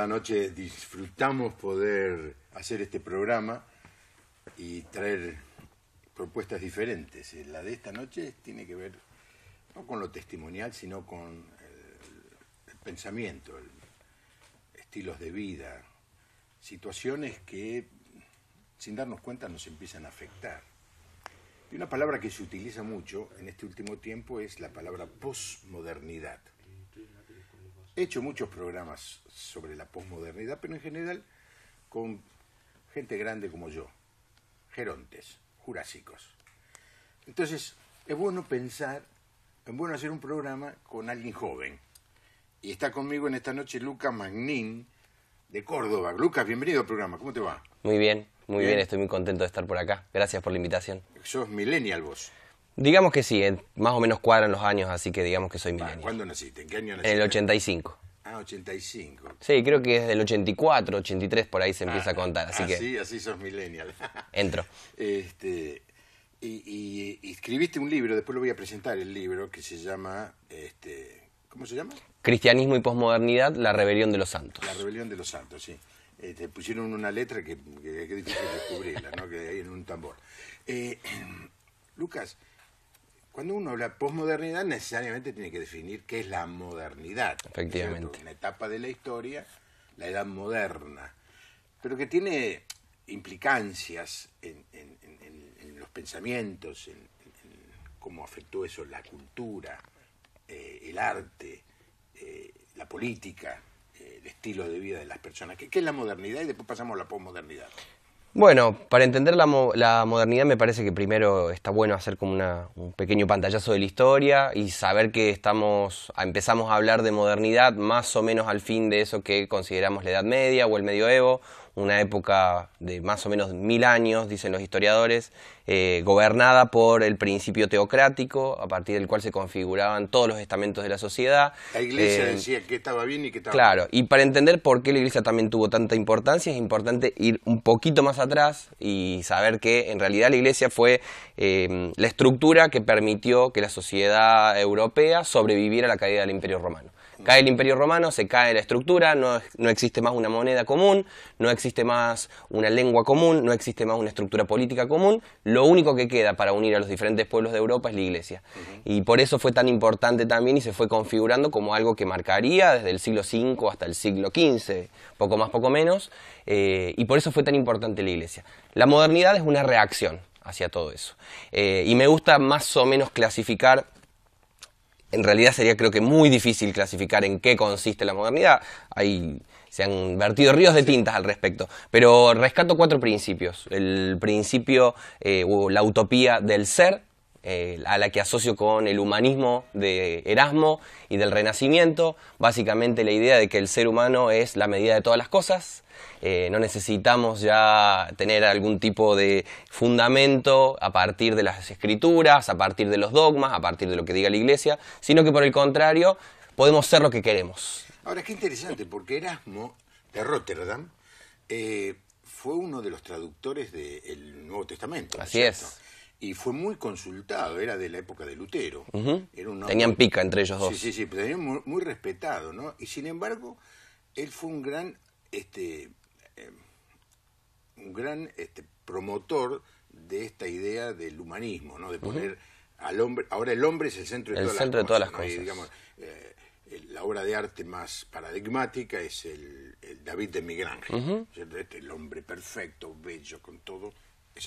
Esta noche disfrutamos poder hacer este programa y traer propuestas diferentes. Eh, la de esta noche tiene que ver no con lo testimonial, sino con el, pensamiento, estilos de vida, situaciones que sin darnos cuenta nos empiezan a afectar. Y una palabra que se utiliza mucho en este último tiempo es la palabra posmodernidad. He hecho muchos programas sobre la posmodernidad, pero en general con gente grande como yo, gerontes, jurásicos. Entonces, es bueno pensar, es bueno hacer un programa con alguien joven. Y está conmigo en esta noche Lucas Magnin, de Córdoba. Lucas, bienvenido al programa, ¿cómo te va? Muy bien, muy bien, estoy muy contento de estar por acá. Gracias por la invitación. Sos millennial vos. Digamos que sí, más o menos cuadran los años, así que digamos que soy milenial. ¿Cuándo naciste? ¿En qué año naciste? En el 85. Ah, 85. Sí, creo que es del 84, 83, por ahí se empieza a ah, contar. Así, así, que... así sos millennial. Entro. Este, y, escribiste un libro, después lo voy a presentar, el libro que se llama... Este, ¿Cómo se llama? Cristianismo y posmodernidad, la rebelión de los santos. La rebelión de los santos, sí. Este, pusieron una letra que, es difícil descubrirla, ¿no? que hay en un tambor. Eh, Lucas, cuando uno habla posmodernidad, necesariamente tiene que definir qué es la modernidad. Efectivamente. una etapa de la historia, la edad moderna, pero que tiene implicancias en, los pensamientos, en, cómo afectó eso la cultura, eh, el arte, eh, la política, eh, el estilo de vida de las personas, ¿Qué es la modernidad y después pasamos a la posmodernidad. Bueno, para entender la, modernidad me parece que primero está bueno hacer como un pequeño pantallazo de la historia y saber que estamos, empezamos a hablar de modernidad más o menos al fin de eso que consideramos la Edad Media o el Medioevo una época de más o menos mil años, dicen los historiadores, eh, gobernada por el principio teocrático, a partir del cual se configuraban todos los estamentos de la sociedad. La iglesia eh, decía que estaba bien y que estaba Claro, y para entender por qué la iglesia también tuvo tanta importancia, es importante ir un poquito más atrás y saber que en realidad la iglesia fue eh, la estructura que permitió que la sociedad europea sobreviviera a la caída del imperio romano. Cae el imperio romano, se cae la estructura, no, no existe más una moneda común, no existe más una lengua común, no existe más una estructura política común. Lo único que queda para unir a los diferentes pueblos de Europa es la iglesia. Y por eso fue tan importante también y se fue configurando como algo que marcaría desde el siglo V hasta el siglo XV, poco más, poco menos. Eh, y por eso fue tan importante la iglesia. La modernidad es una reacción hacia todo eso. Eh, y me gusta más o menos clasificar en realidad sería creo que muy difícil clasificar en qué consiste la modernidad. Hay, se han vertido ríos de tintas al respecto. Pero rescato cuatro principios. El principio eh, o la utopía del ser, eh, a la que asocio con el humanismo de Erasmo y del Renacimiento, básicamente la idea de que el ser humano es la medida de todas las cosas, eh, no necesitamos ya tener algún tipo de fundamento a partir de las escrituras, a partir de los dogmas, a partir de lo que diga la iglesia, sino que por el contrario podemos ser lo que queremos. Ahora, qué interesante, porque Erasmo de Rotterdam eh, fue uno de los traductores del Nuevo Testamento. Así es y fue muy consultado, era de la época de Lutero. tenían pica entre ellos dos. Sí, sí, sí, pero era muy, respetado, ¿no? Y sin embargo, él fue un gran, este, em, un gran este, promotor de esta idea del humanismo, ¿no? De poner al hombre, ahora el hombre es el centro de, el todas, centro las cosas, de todas las cosas. Eh, la obra de arte más paradigmática es el, David de Miguel Ángel, este, el hombre perfecto, bello, con todo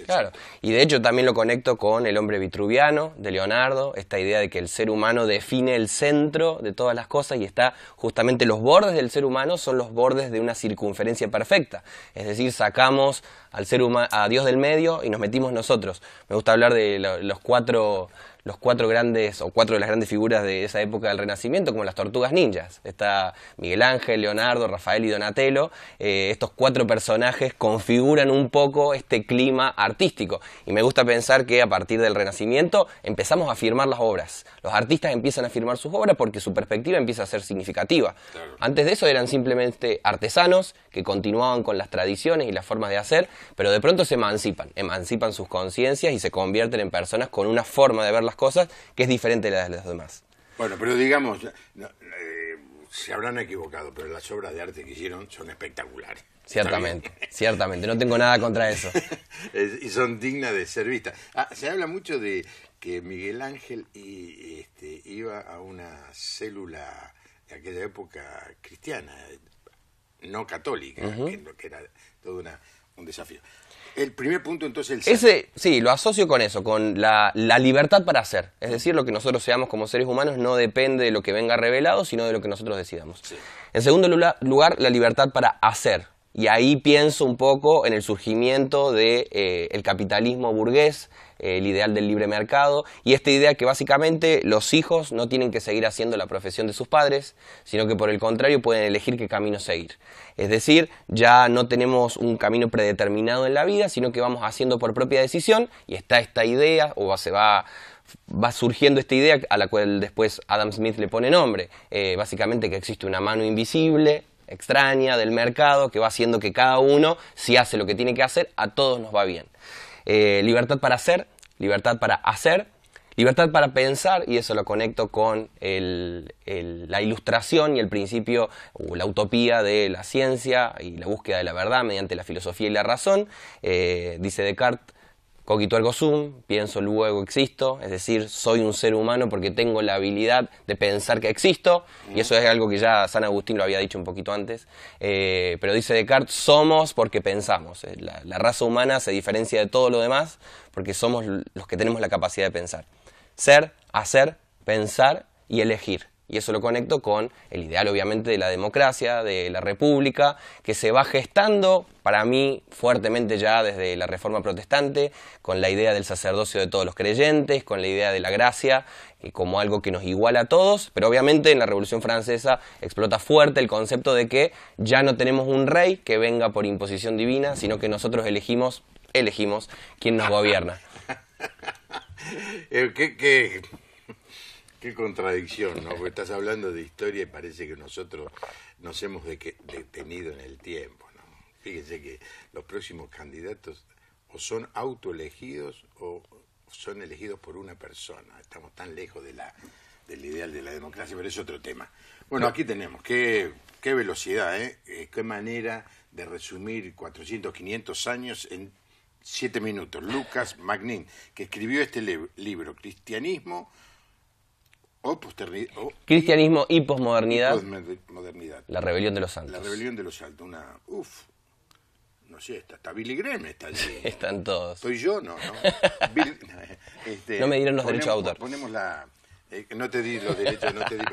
Claro, y de hecho también lo conecto con El hombre vitruviano de Leonardo, esta idea de que el ser humano define el centro de todas las cosas y está justamente los bordes del ser humano son los bordes de una circunferencia perfecta, es decir, sacamos al ser humano a Dios del medio y nos metimos nosotros. Me gusta hablar de los cuatro los cuatro grandes o cuatro de las grandes figuras de esa época del Renacimiento, como las tortugas ninjas. Está Miguel Ángel, Leonardo, Rafael y Donatello. Eh, estos cuatro personajes configuran un poco este clima artístico. Y me gusta pensar que a partir del Renacimiento empezamos a firmar las obras. Los artistas empiezan a firmar sus obras porque su perspectiva empieza a ser significativa. Antes de eso eran simplemente artesanos que continuaban con las tradiciones y las formas de hacer, pero de pronto se emancipan, emancipan sus conciencias y se convierten en personas con una forma de ver las cosas, que es diferente de las demás. Bueno, pero digamos, eh, se habrán equivocado, pero las obras de arte que hicieron son espectaculares. Ciertamente, ciertamente, no tengo nada contra eso. y son dignas de ser vistas. Ah, se habla mucho de que Miguel Ángel este, iba a una célula de aquella época cristiana, no católica, que era toda una un desafío. El primer punto entonces el Ese, sí, lo asocio con eso, con la, libertad para hacer. Es decir, lo que nosotros seamos como seres humanos no depende de lo que venga revelado, sino de lo que nosotros decidamos. En segundo lugar, la libertad para hacer. Y ahí pienso un poco en el surgimiento del de, eh, capitalismo burgués, eh, el ideal del libre mercado, y esta idea que básicamente los hijos no tienen que seguir haciendo la profesión de sus padres, sino que por el contrario pueden elegir qué camino seguir. Es decir, ya no tenemos un camino predeterminado en la vida, sino que vamos haciendo por propia decisión, y está esta idea, o se va va surgiendo esta idea a la cual después Adam Smith le pone nombre, eh, básicamente que existe una mano invisible extraña del mercado que va haciendo que cada uno, si hace lo que tiene que hacer, a todos nos va bien. Eh, libertad para hacer, libertad para hacer, libertad para pensar, y eso lo conecto con la ilustración y el principio o la utopía de la ciencia y la búsqueda de la verdad mediante la filosofía y la razón. Eh, dice Descartes, Coquito algo sum, pienso luego existo, es decir, soy un ser humano porque tengo la habilidad de pensar que existo, y eso es algo que ya San Agustín lo había dicho un poquito antes, eh, pero dice Descartes, somos porque pensamos, eh, la raza humana se diferencia de todo lo demás porque somos los que tenemos la capacidad de pensar. Ser, hacer, pensar y elegir y eso lo conecto con el ideal obviamente de la democracia, de la república, que se va gestando para mí fuertemente ya desde la Reforma Protestante, con la idea del sacerdocio de todos los creyentes, con la idea de la gracia eh, como algo que nos iguala a todos, pero obviamente en la Revolución Francesa explota fuerte el concepto de que ya no tenemos un rey que venga por imposición divina, sino que nosotros elegimos, elegimos quién nos gobierna. Eh, ¿Qué, qué, Qué contradicción, ¿no? Porque estás hablando de historia y parece que nosotros nos hemos detenido en el tiempo, ¿no? Fíjense que los próximos candidatos o son autoelegidos o son elegidos por una persona. Estamos tan lejos del ideal de la democracia, pero es otro tema. Bueno, aquí tenemos, qué, velocidad, ¿eh? Eh, Qué manera de resumir 400, 500 años en siete minutos. Lucas Magnin, que escribió este libro, Cristianismo, Cristianismo y posmodernidad. La rebelión de los santos. La rebelión de los santos. Una. Uf. No sé, está, está Billy Graham, está allí. Están todos. Soy yo, no, no. Este, no me dieron los derechos de autor. Ponemos la. Eh, no te di los derechos, no te di.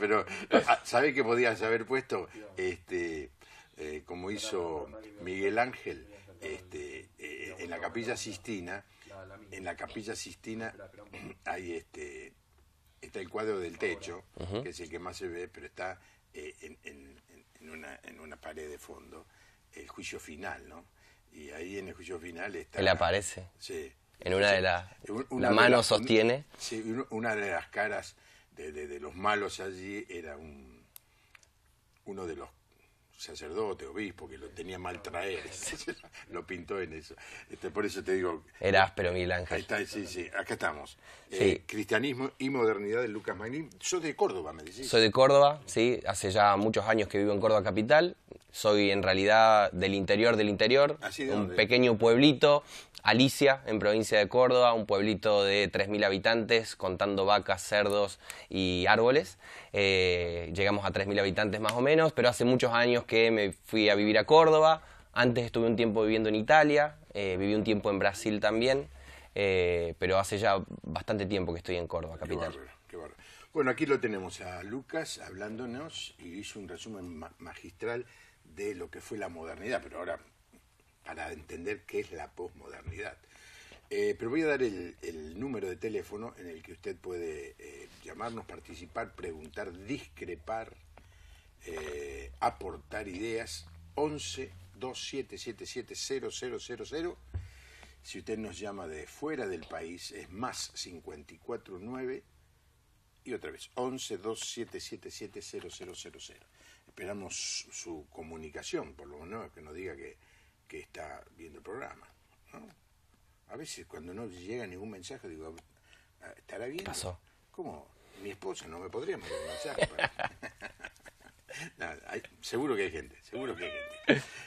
pero, ah, sabes que podías haber puesto? Este, eh, como hizo Miguel Ángel este, eh, en la Capilla Sistina en la capilla Sistina hay este está el cuadro del techo, que es el que más se ve, pero está eh, en, una, pared de fondo, el juicio final, ¿no? Y ahí en el juicio final está... le aparece. Sí. En una de las... La mano sostiene. sí, una de las caras de, de, los malos allí era un uno de los sacerdote, obispo, que lo tenía mal traer. lo pintó en eso. Este, por eso te digo. Era áspero, Miguel Ángel. está, sí, sí, acá estamos. Eh, cristianismo y Modernidad de Lucas Magnin. Soy de Córdoba, me decís. Soy de Córdoba, sí. Hace ya muchos años que vivo en Córdoba capital. Soy en realidad del interior del interior. ¿Ah, un pequeño pueblito, Alicia, en provincia de Córdoba, un pueblito de 3.000 habitantes, contando vacas, cerdos y árboles. Eh, llegamos a 3.000 habitantes más o menos, pero hace muchos años que me fui a vivir a Córdoba. Antes estuve un tiempo viviendo en Italia, eh, viví un tiempo en Brasil también. Eh, pero hace ya bastante tiempo que estoy en Córdoba, capital. Bueno, aquí lo tenemos a Lucas hablándonos y hizo un resumen magistral de lo que fue la modernidad, pero ahora para entender qué es la posmodernidad. Eh, pero voy a dar el, número de teléfono en el que usted puede eh, llamarnos, participar, preguntar, discrepar, aportar ideas. 11 2777 si usted nos llama de fuera del país, es más 549 y otra vez 1127770000. Esperamos su comunicación, por lo menos que nos diga que, está viendo el programa. A veces cuando no llega ningún mensaje digo, ah, ¿estará bien? Pasó. ¿Cómo? Mi esposa no me podría mandar un mensaje. seguro que hay gente, seguro que hay gente.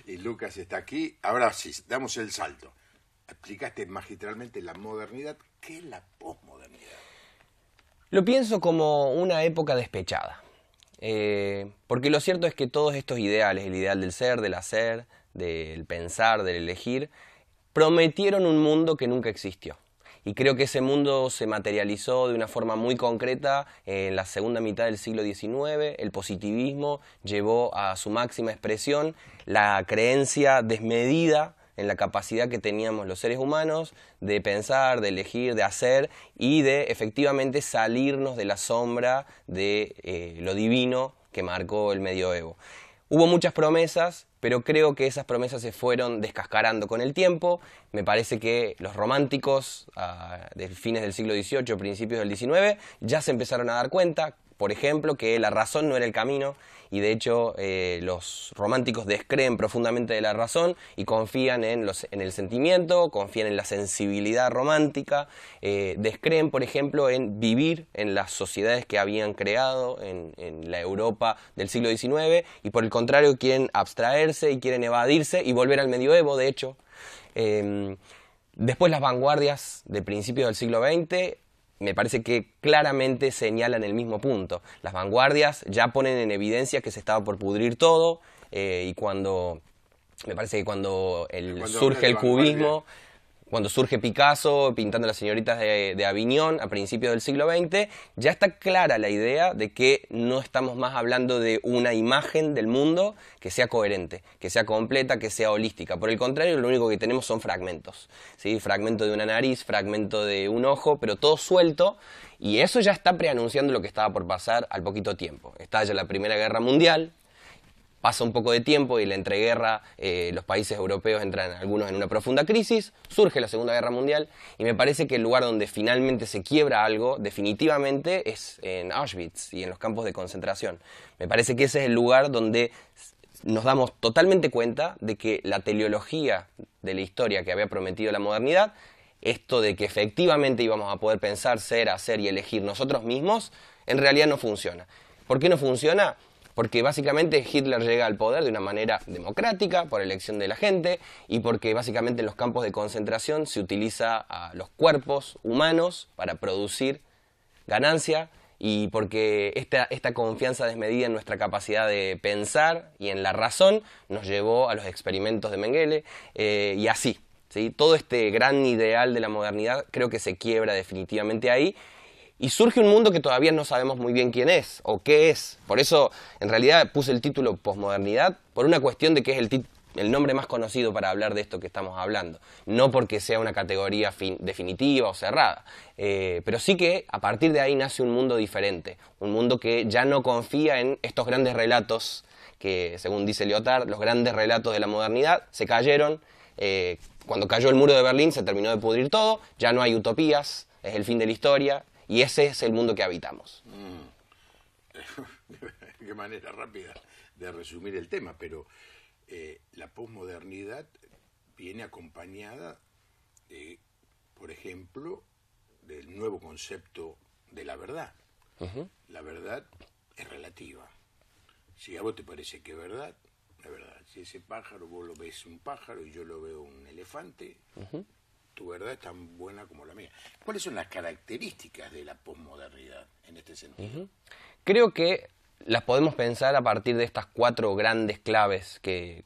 Y Lucas está aquí. Ahora sí, damos el salto explicaste magistralmente la modernidad. ¿Qué es la posmodernidad? Lo pienso como una época despechada. Eh, porque lo cierto es que todos estos ideales, el ideal del ser, del hacer, del pensar, del elegir, prometieron un mundo que nunca existió. Y creo que ese mundo se materializó de una forma muy concreta en la segunda mitad del siglo XIX. El positivismo llevó a su máxima expresión la creencia desmedida en la capacidad que teníamos los seres humanos de pensar, de elegir, de hacer y de efectivamente salirnos de la sombra de eh, lo divino que marcó el medioevo. Hubo muchas promesas, pero creo que esas promesas se fueron descascarando con el tiempo. Me parece que los románticos ah, de fines del siglo XVIII, principios del XIX, ya se empezaron a dar cuenta, por ejemplo, que la razón no era el camino y de hecho eh, los románticos descreen profundamente de la razón y confían en, los, en el sentimiento, confían en la sensibilidad romántica, eh, descreen por ejemplo en vivir en las sociedades que habían creado en, la Europa del siglo XIX y por el contrario quieren abstraerse y quieren evadirse y volver al medioevo de hecho. Em, después las vanguardias de principios del siglo XX me parece que claramente señalan el mismo punto. Las vanguardias ya ponen en evidencia que se estaba por pudrir todo eh, y cuando, me parece que cuando, surge el cubismo... Cuando surge Picasso pintando las señoritas de, de Aviñón a principios del siglo XX, ya está clara la idea de que no estamos más hablando de una imagen del mundo que sea coherente, que sea completa, que sea holística. Por el contrario, lo único que tenemos son fragmentos. ¿sí? Fragmento de una nariz, fragmento de un ojo, pero todo suelto y eso ya está preanunciando lo que estaba por pasar al poquito tiempo. ya la Primera Guerra Mundial, Pasa un poco de tiempo y la entreguerra, eh, los países europeos entran algunos en una profunda crisis, surge la Segunda Guerra Mundial y me parece que el lugar donde finalmente se quiebra algo definitivamente es en Auschwitz y en los campos de concentración. Me parece que ese es el lugar donde nos damos totalmente cuenta de que la teleología de la historia que había prometido la modernidad, esto de que efectivamente íbamos a poder pensar, ser, hacer y elegir nosotros mismos, en realidad no funciona. ¿Por qué no funciona? porque básicamente Hitler llega al poder de una manera democrática, por elección de la gente, y porque básicamente en los campos de concentración se utiliza a los cuerpos humanos para producir ganancia y porque esta, esta, confianza desmedida en nuestra capacidad de pensar y en la razón nos llevó a los experimentos de Mengele eh, y así. Todo este gran ideal de la modernidad creo que se quiebra definitivamente ahí y surge un mundo que todavía no sabemos muy bien quién es o qué es. Por eso, en realidad, puse el título posmodernidad por una cuestión de que es el, nombre más conocido para hablar de esto que estamos hablando, no porque sea una categoría definitiva o cerrada, eh, pero sí que a partir de ahí nace un mundo diferente, un mundo que ya no confía en estos grandes relatos que, según dice Lyotard, los grandes relatos de la modernidad se cayeron. Eh, cuando cayó el muro de Berlín se terminó de pudrir todo, ya no hay utopías, es el fin de la historia, y ese es el mundo que habitamos. Mm. Qué manera rápida de resumir el tema, pero eh, la posmodernidad viene acompañada por ejemplo, del nuevo concepto de la verdad. La verdad es relativa. Si a vos te parece que es verdad, es verdad. Si ese pájaro, vos lo ves un pájaro y yo lo veo un elefante, tu verdad es tan buena como la mía. ¿Cuáles son las características de la posmodernidad en este sentido? Creo que las podemos pensar a partir de estas cuatro grandes claves que,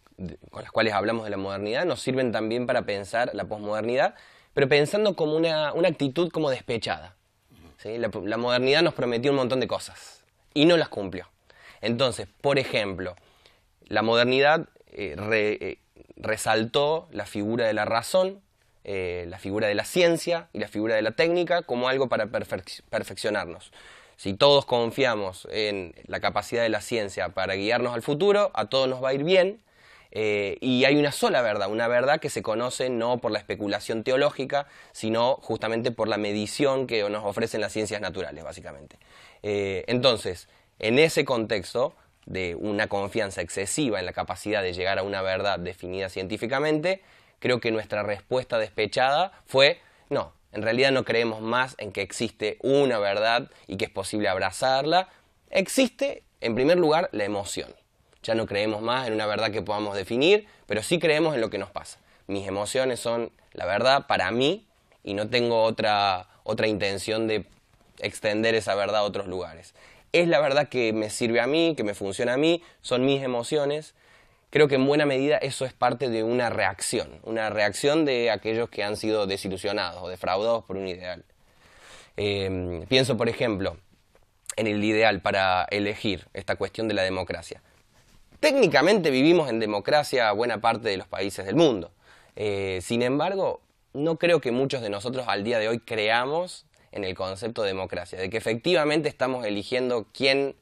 con las cuales hablamos de la modernidad, nos sirven también para pensar la posmodernidad, pero pensando como una, actitud como despechada. la, modernidad nos prometió un montón de cosas y no las cumplió. Entonces, por ejemplo, la modernidad eh, eh, resaltó la figura de la razón, eh, la figura de la ciencia y la figura de la técnica como algo para perfeccionarnos. Si todos confiamos en la capacidad de la ciencia para guiarnos al futuro, a todos nos va a ir bien. Eh, y hay una sola verdad, una verdad que se conoce no por la especulación teológica, sino justamente por la medición que nos ofrecen las ciencias naturales, básicamente. Eh, entonces, en ese contexto de una confianza excesiva en la capacidad de llegar a una verdad definida científicamente, creo que nuestra respuesta despechada fue no, en realidad no creemos más en que existe una verdad y que es posible abrazarla. Existe, en primer lugar, la emoción. Ya no creemos más en una verdad que podamos definir, pero sí creemos en lo que nos pasa. Mis emociones son la verdad para mí y no tengo otra, otra intención de extender esa verdad a otros lugares. Es la verdad que me sirve a mí, que me funciona a mí, son mis emociones, Creo que en buena medida eso es parte de una reacción, una reacción de aquellos que han sido desilusionados o defraudados por un ideal. Em, pienso, por ejemplo, en el ideal para elegir esta cuestión de la democracia. Técnicamente vivimos en democracia buena parte de los países del mundo. Eh, sin embargo, no creo que muchos de nosotros al día de hoy creamos en el concepto de democracia, de que efectivamente estamos eligiendo quién,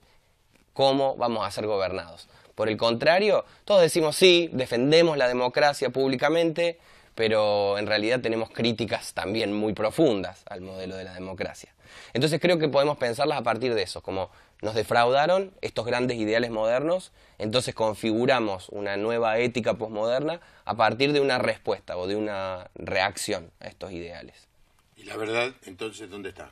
cómo vamos a ser gobernados. Por el contrario, todos decimos sí, defendemos la democracia públicamente, pero en realidad tenemos críticas también muy profundas al modelo de la democracia. Entonces creo que podemos pensarlas a partir de eso, como nos defraudaron estos grandes ideales modernos, entonces configuramos una nueva ética posmoderna a partir de una respuesta o de una reacción a estos ideales. ¿Y la verdad entonces dónde está?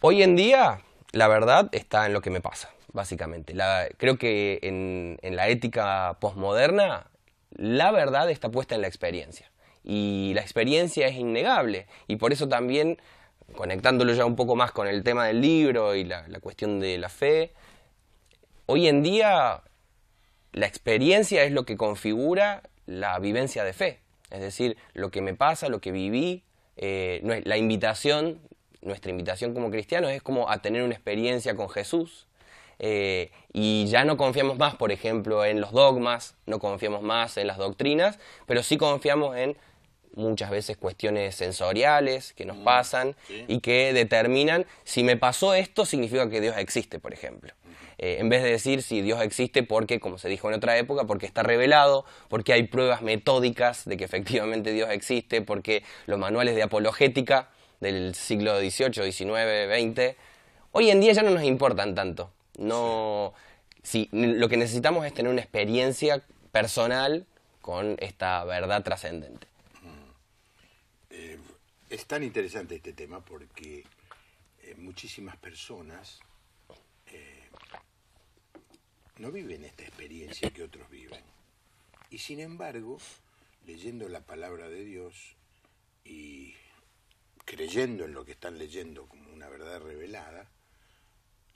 Hoy en día la verdad está en lo que me pasa básicamente. creo que en, la ética posmoderna la verdad está puesta en la experiencia. Y la experiencia es innegable. Y por eso también, conectándolo ya un poco más con el tema del libro y la, cuestión de la fe, hoy en día la experiencia es lo que configura la vivencia de fe. Es decir, lo que me pasa, lo que viví, eh, la invitación, nuestra invitación como cristianos es como a tener una experiencia con Jesús, eh, y ya no confiamos más, por ejemplo, en los dogmas, no confiamos más en las doctrinas, pero sí confiamos en muchas veces cuestiones sensoriales que nos mm, pasan y que determinan si me pasó esto significa que Dios existe, por ejemplo. Eh, en vez de decir si Dios existe porque, como se dijo en otra época, porque está revelado, porque hay pruebas metódicas de que efectivamente Dios existe, porque los manuales de apologética del siglo XVIII, XIX, XX, hoy en día ya no nos importan tanto. No, sí. lo que necesitamos es tener una experiencia personal con esta verdad trascendente. Mm. Eh, es tan interesante este tema porque eh, muchísimas personas eh, no viven esta experiencia que otros viven. Y sin embargo, leyendo la palabra de Dios y creyendo en lo que están leyendo como una verdad revelada,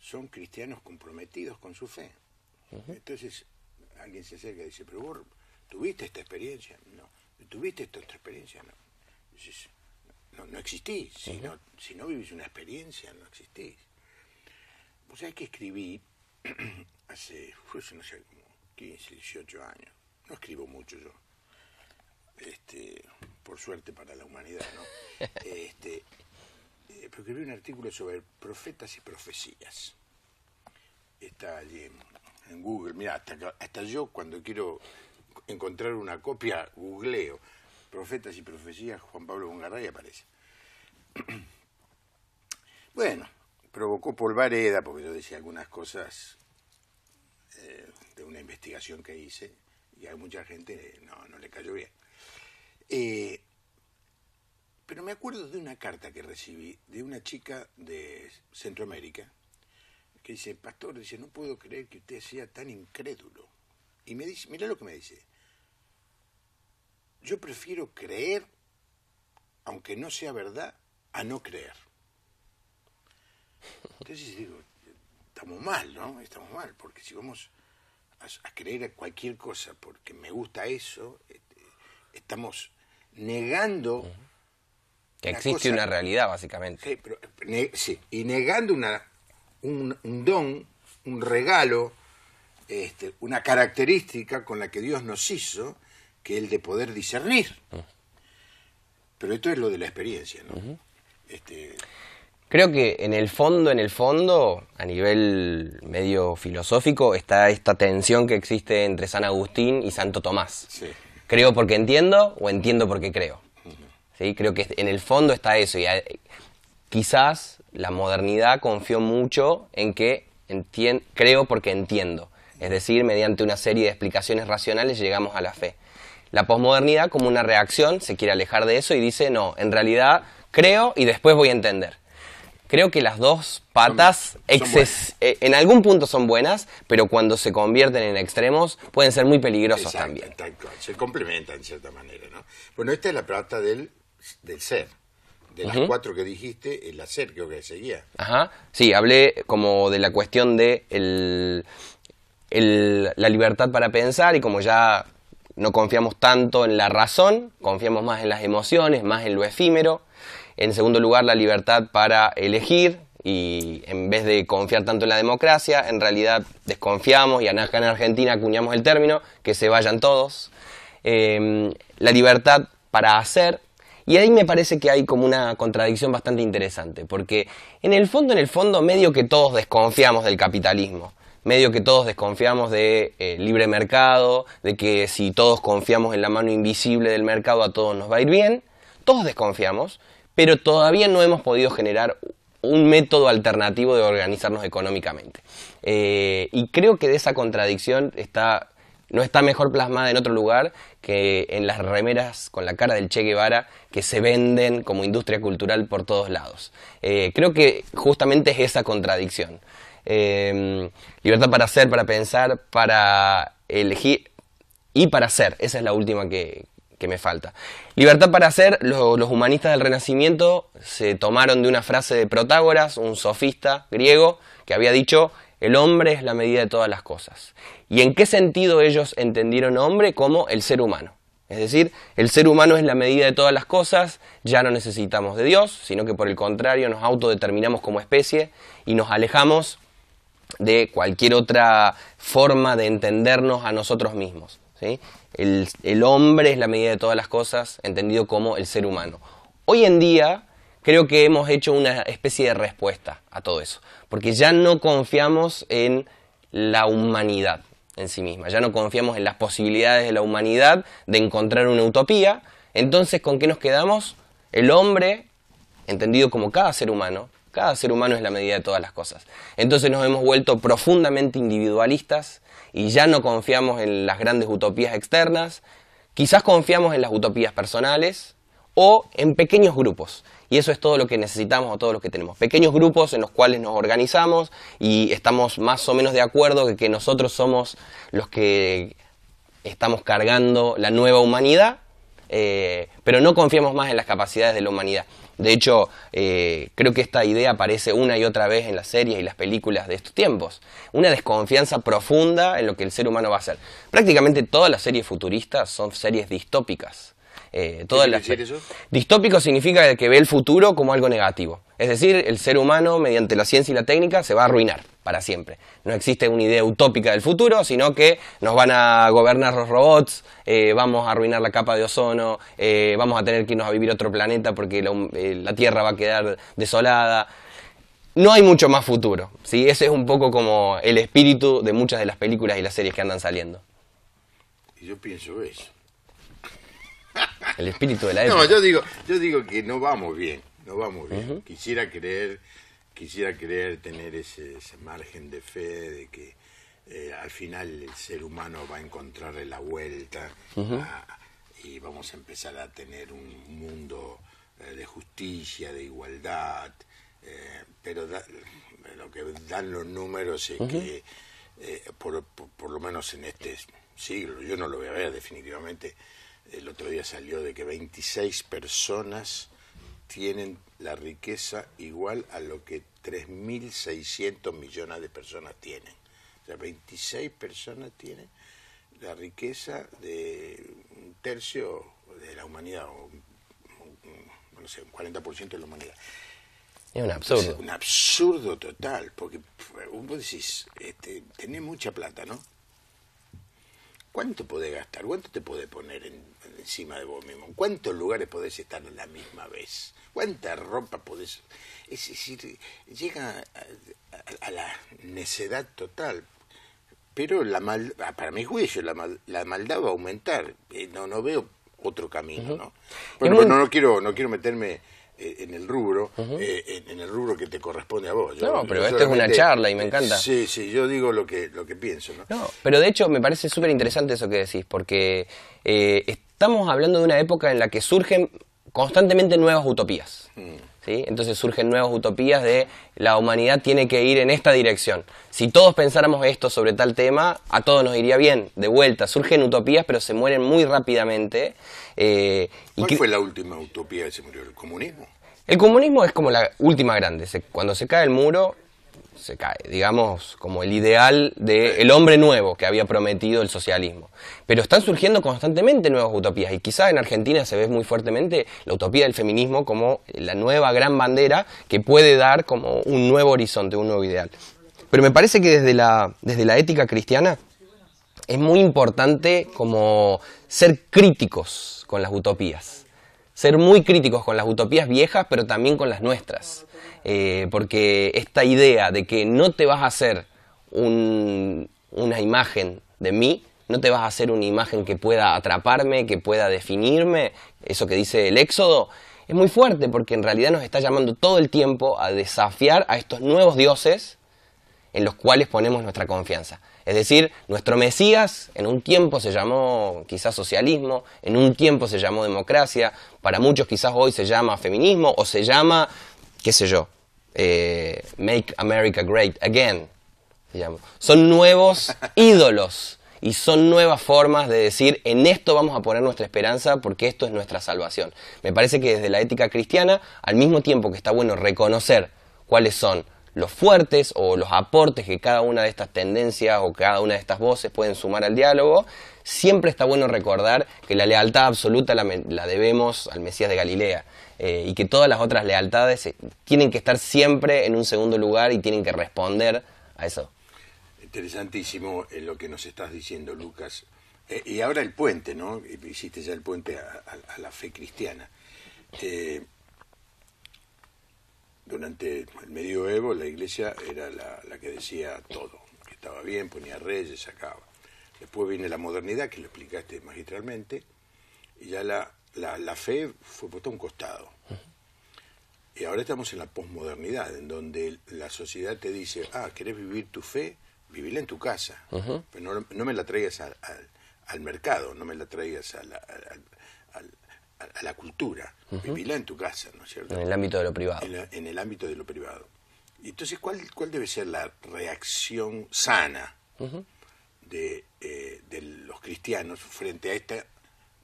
son cristianos comprometidos con su fe. Entonces alguien se acerca y dice, pero vos tuviste esta experiencia, no, tuviste esta otra experiencia, no. no, existís, si, no, si vivís una experiencia, no existís. pues hay que escribí hace, no sé, como 15, 18 años, no escribo mucho yo, este, por suerte para la humanidad, ¿no? Este, escribí un artículo sobre profetas y profecías. Está allí en, Google. Mira, hasta, yo cuando quiero encontrar una copia, googleo. Profetas y profecías, Juan Pablo Bongarray aparece. Bueno, provocó polvareda porque yo decía algunas cosas eh, de una investigación que hice y a mucha gente no, no le cayó bien. Eh, pero me acuerdo de una carta que recibí de una chica de Centroamérica que dice, pastor, dice, no puedo creer que usted sea tan incrédulo. Y me dice, mira lo que me dice, yo prefiero creer, aunque no sea verdad, a no creer. Entonces digo, estamos mal, ¿no? Estamos mal, porque si vamos a, a creer a cualquier cosa porque me gusta eso, este, estamos negando que existe una realidad, básicamente. Sí, y negando una, un, don, un regalo, este, una característica con la que Dios nos hizo, que el de poder discernir. Mm. Pero esto es lo de la experiencia, ¿no? Este, creo que en el fondo, en el fondo, a nivel medio filosófico, está esta tensión que existe entre San Agustín y Santo Tomás. Creo porque entiendo o entiendo porque creo. Creo que en el fondo está eso. Y quizás la modernidad confió mucho en que creo porque entiendo. Es decir, mediante una serie de explicaciones racionales llegamos a la fe. La posmodernidad, como una reacción, se quiere alejar de eso y dice, no, en realidad creo y después voy a entender. Creo que las dos patas eh, en algún punto son buenas, pero cuando se convierten en extremos pueden ser muy peligrosos también. Se complementan en cierta manera. ¿no? Bueno, esta es la plata del del ser. De las cuatro que dijiste, el hacer creo que seguía. Ajá. Sí, hablé como de la cuestión de la libertad para pensar y como ya no confiamos tanto en la razón, confiamos más en las emociones, más en lo efímero. En segundo lugar, la libertad para elegir y en vez de confiar tanto en la democracia, en realidad desconfiamos y acá en Argentina acuñamos el término que se vayan todos. Em, la libertad para hacer y ahí me parece que hay como una contradicción bastante interesante, porque en el fondo, en el fondo, medio que todos desconfiamos del capitalismo medio que todos desconfiamos del eh, libre mercado, de que si todos confiamos en la mano invisible del mercado a todos nos va a ir bien, todos desconfiamos, pero todavía no hemos podido generar un método alternativo de organizarnos económicamente. Eh, y creo que de esa contradicción está no está mejor plasmada en otro lugar que en las remeras con la cara del Che Guevara que se venden como industria cultural por todos lados. Eh, creo que justamente es esa contradicción. Eh, libertad para hacer, para pensar, para elegir y para ser. Esa es la última que, me falta. Libertad para hacer. los humanistas del Renacimiento se tomaron de una frase de Protágoras, un sofista griego, que había dicho, el hombre es la medida de todas las cosas. ¿Y en qué sentido ellos entendieron hombre como el ser humano? Es decir, el ser humano es la medida de todas las cosas, ya no necesitamos de Dios, sino que por el contrario nos autodeterminamos como especie y nos alejamos de cualquier otra forma de entendernos a nosotros mismos. el hombre es la medida de todas las cosas, entendido como el ser humano. Hoy en día creo que hemos hecho una especie de respuesta a todo eso porque ya no confiamos en la humanidad en sí misma, ya no confiamos en las posibilidades de la humanidad de encontrar una utopía, entonces ¿con qué nos quedamos? El hombre, entendido como cada ser humano, cada ser humano es la medida de todas las cosas. Entonces nos hemos vuelto profundamente individualistas y ya no confiamos en las grandes utopías externas, quizás confiamos en las utopías personales o en pequeños grupos. Y eso es todo lo que necesitamos o todo lo que tenemos. Pequeños grupos en los cuales nos organizamos y estamos más o menos de acuerdo que, que nosotros somos los que estamos cargando la nueva humanidad, eh, pero no confiamos más en las capacidades de la humanidad. De hecho, eh, creo que esta idea aparece una y otra vez en las series y las películas de estos tiempos. Una desconfianza profunda en lo que el ser humano va a hacer. Prácticamente todas las series futuristas son series distópicas. Eh, Distópico significa que ve el futuro como algo negativo. Es decir, el ser humano, mediante la ciencia y la técnica, se va a arruinar para siempre. No existe una idea utópica del futuro, sino que nos van a gobernar los robots, eh, vamos a arruinar la capa de ozono, eh, vamos a tener que irnos a vivir a otro planeta porque la, Tierra va a quedar desolada no hay mucho más futuro. ¿sí? Ese es un poco como el espíritu de muchas de las películas y las series que andan saliendo. yo pienso eso. El espíritu de la época. No, yo digo, yo digo que no vamos bien, no vamos bien. Quisiera creer, quisiera creer tener ese, ese margen de fe de que eh, al final el ser humano va a encontrar la vuelta ah, y vamos a empezar a tener un mundo eh, de justicia, de igualdad, eh, pero lo que dan los números es que, por, por, por, lo menos en este siglo, yo no lo voy a ver definitivamente, el otro día salió de que 26 personas tienen la riqueza igual a lo que 3.600 millones de personas tienen. O sea, 26 personas tienen la riqueza de un tercio de la humanidad, o no sé, un 40% de la humanidad. Es un absurdo. un absurdo total, porque uno pues, decís, este, tenés mucha plata, ¿no? ¿Cuánto podés gastar? ¿Cuánto te podés poner encima de vos mismo? ¿Cuántos lugares podés estar en la misma vez? ¿Cuánta ropa podés...? Es decir, llega a, la necedad total. Pero la mal, ah, para mi juicio, la, maldad va a aumentar. Eh, no, no veo otro camino, Bueno, no quiero, no quiero meterme eh, en el rubro, eh, en, el rubro que te corresponde a vos. no, pero esto es una charla y me encanta. Eh, sí, sí, yo digo lo que, lo que pienso. ¿no? no pero de hecho me parece súper interesante eso que decís, porque estamos hablando de una época en la que surgen constantemente nuevas utopías. Mm. Entonces surgen nuevas utopías de la humanidad tiene que ir en esta dirección. Si todos pensáramos esto sobre tal tema, a todos nos iría bien, de vuelta. Surgen utopías, pero se mueren muy rápidamente. Eh, ¿Cuál fue la última utopía que se murió? ¿El comunismo? El comunismo es como la última grande. cuando se cae el muro, se cae, digamos, como el ideal del hombre nuevo que había prometido el socialismo. Pero están surgiendo constantemente nuevas utopías y quizá en Argentina se ve muy fuertemente la utopía del feminismo como la nueva gran bandera que puede dar como un nuevo horizonte, un nuevo ideal. Pero me parece que desde la, desde la ética cristiana es muy importante como ser críticos con las utopías, ser muy críticos con las utopías viejas, pero también con las nuestras eh, porque esta idea de que no te vas a hacer una imagen de mí, no te vas a hacer una imagen que pueda atraparme, que pueda definirme, eso que dice el Éxodo, es muy fuerte porque en realidad nos está llamando todo el tiempo a desafiar a estos nuevos dioses en los cuales ponemos nuestra confianza. Es decir, nuestro Mesías en un tiempo se llamó quizás socialismo, en un tiempo se llamó democracia, para muchos quizás hoy se llama feminismo o se llama qué sé yo, eh, Make America Great Again. Son nuevos ídolos y son nuevas formas de decir en esto vamos a poner nuestra esperanza porque esto es nuestra salvación. Me parece que desde la ética cristiana, al mismo tiempo que está bueno reconocer cuáles son los fuertes o los aportes que cada una de estas tendencias o cada una de estas voces pueden sumar al diálogo, siempre está bueno recordar que la lealtad absoluta la, debemos al Mesías de Galilea eh, y que todas las otras lealtades eh, tienen que estar siempre en un segundo lugar y tienen que responder a eso. Interesantísimo eh, lo que nos estás diciendo, Lucas. y ahora el puente, ¿no? Hiciste ya el puente a, la fe cristiana durante el medioevo la iglesia era la, que decía todo, que estaba bien, ponía reyes, sacaba. Después viene la modernidad, que lo explicaste magistralmente, y ya la, la, fe fue puesta a un costado. Y ahora estamos en la posmodernidad, en donde la sociedad te dice, ah, ¿querés vivir tu fe? Vivila en tu casa, pero no, no, me la traigas al, al, mercado, no me la traigas al a la cultura, en tu casa, ¿no es cierto? En el ámbito de lo privado. En, el ámbito de lo privado. Entonces, ¿cuál, cuál debe ser la reacción sana eh, de, los cristianos frente a esta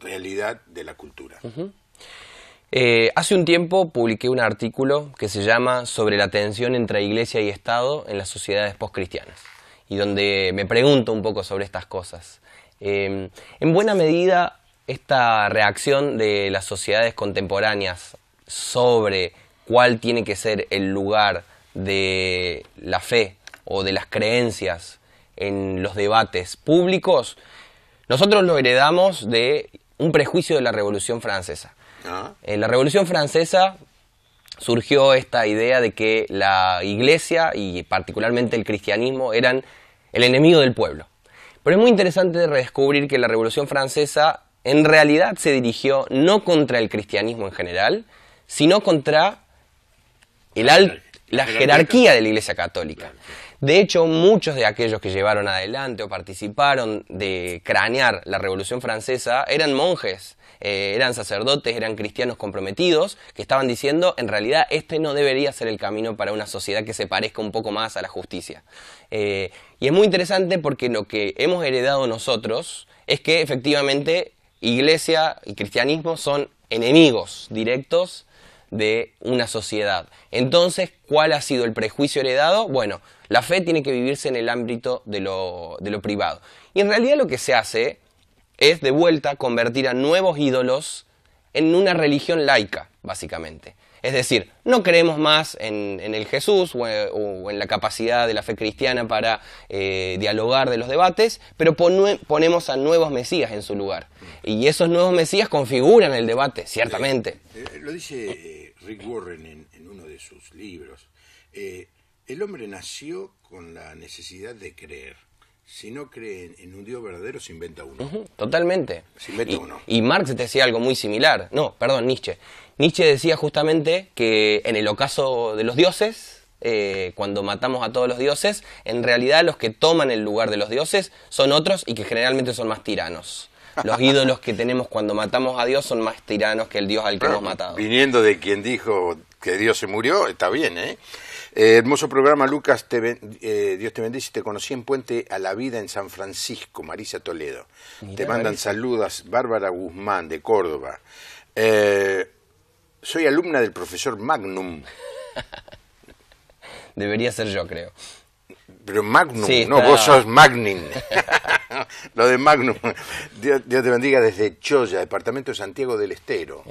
realidad de la cultura? Eh, hace un tiempo publiqué un artículo que se llama Sobre la tensión entre iglesia y Estado en las sociedades poscristianas y donde me pregunto un poco sobre estas cosas. Eh, en buena medida, esta reacción de las sociedades contemporáneas sobre cuál tiene que ser el lugar de la fe o de las creencias en los debates públicos, nosotros lo heredamos de un prejuicio de la Revolución Francesa. Ah. En la Revolución Francesa surgió esta idea de que la iglesia y particularmente el cristianismo eran el enemigo del pueblo. Pero es muy interesante redescubrir que la Revolución Francesa en realidad se dirigió no contra el cristianismo en general, sino contra la jerarquía de la Iglesia Católica. De hecho, muchos de aquellos que llevaron adelante o participaron de cranear la Revolución Francesa eran monjes, eh, eran sacerdotes, eran cristianos comprometidos, que estaban diciendo, en realidad, este no debería ser el camino para una sociedad que se parezca un poco más a la justicia. Eh, y es muy interesante porque lo que hemos heredado nosotros es que efectivamente iglesia y cristianismo son enemigos directos de una sociedad. Entonces, ¿cuál ha sido el prejuicio heredado? Bueno, la fe tiene que vivirse en el ámbito de lo, privado. Y en realidad lo que se hace es, de vuelta, convertir a nuevos ídolos en una religión laica, básicamente. Es decir, no creemos más en, el Jesús o, en la capacidad de la fe cristiana para eh, dialogar de los debates, pero ponemos a nuevos Mesías en su lugar. Y esos nuevos mesías configuran el debate, ciertamente. Eh, eh, lo dice Rick Warren en, uno de sus libros. Eh, el hombre nació con la necesidad de creer si no cree en un Dios verdadero, se inventa uno. totalmente. Se inventa uno. Y Marx decía algo muy similar. No, perdón, Nietzsche. Nietzsche decía justamente que en el ocaso de los dioses, cuando matamos a todos los dioses, en realidad los que toman el lugar de los dioses son otros y que generalmente son más tiranos los ídolos que tenemos cuando matamos a Dios son más tiranos que el Dios al que hemos matado. Viniendo de quien dijo que Dios se murió, está bien, ¿eh? eh hermoso programa, Lucas, eh, Dios te bendice. Te conocí en Puente a la Vida en San Francisco, Marisa Toledo. te mandan saludos, Bárbara Guzmán, de Córdoba. Eh, soy alumna del profesor Magnum. Debería ser yo, creo. Pero Magnum, no, vos sos Magnin. lo de Magnum. Dios, te bendiga desde Choya, departamento de Santiago del Estero.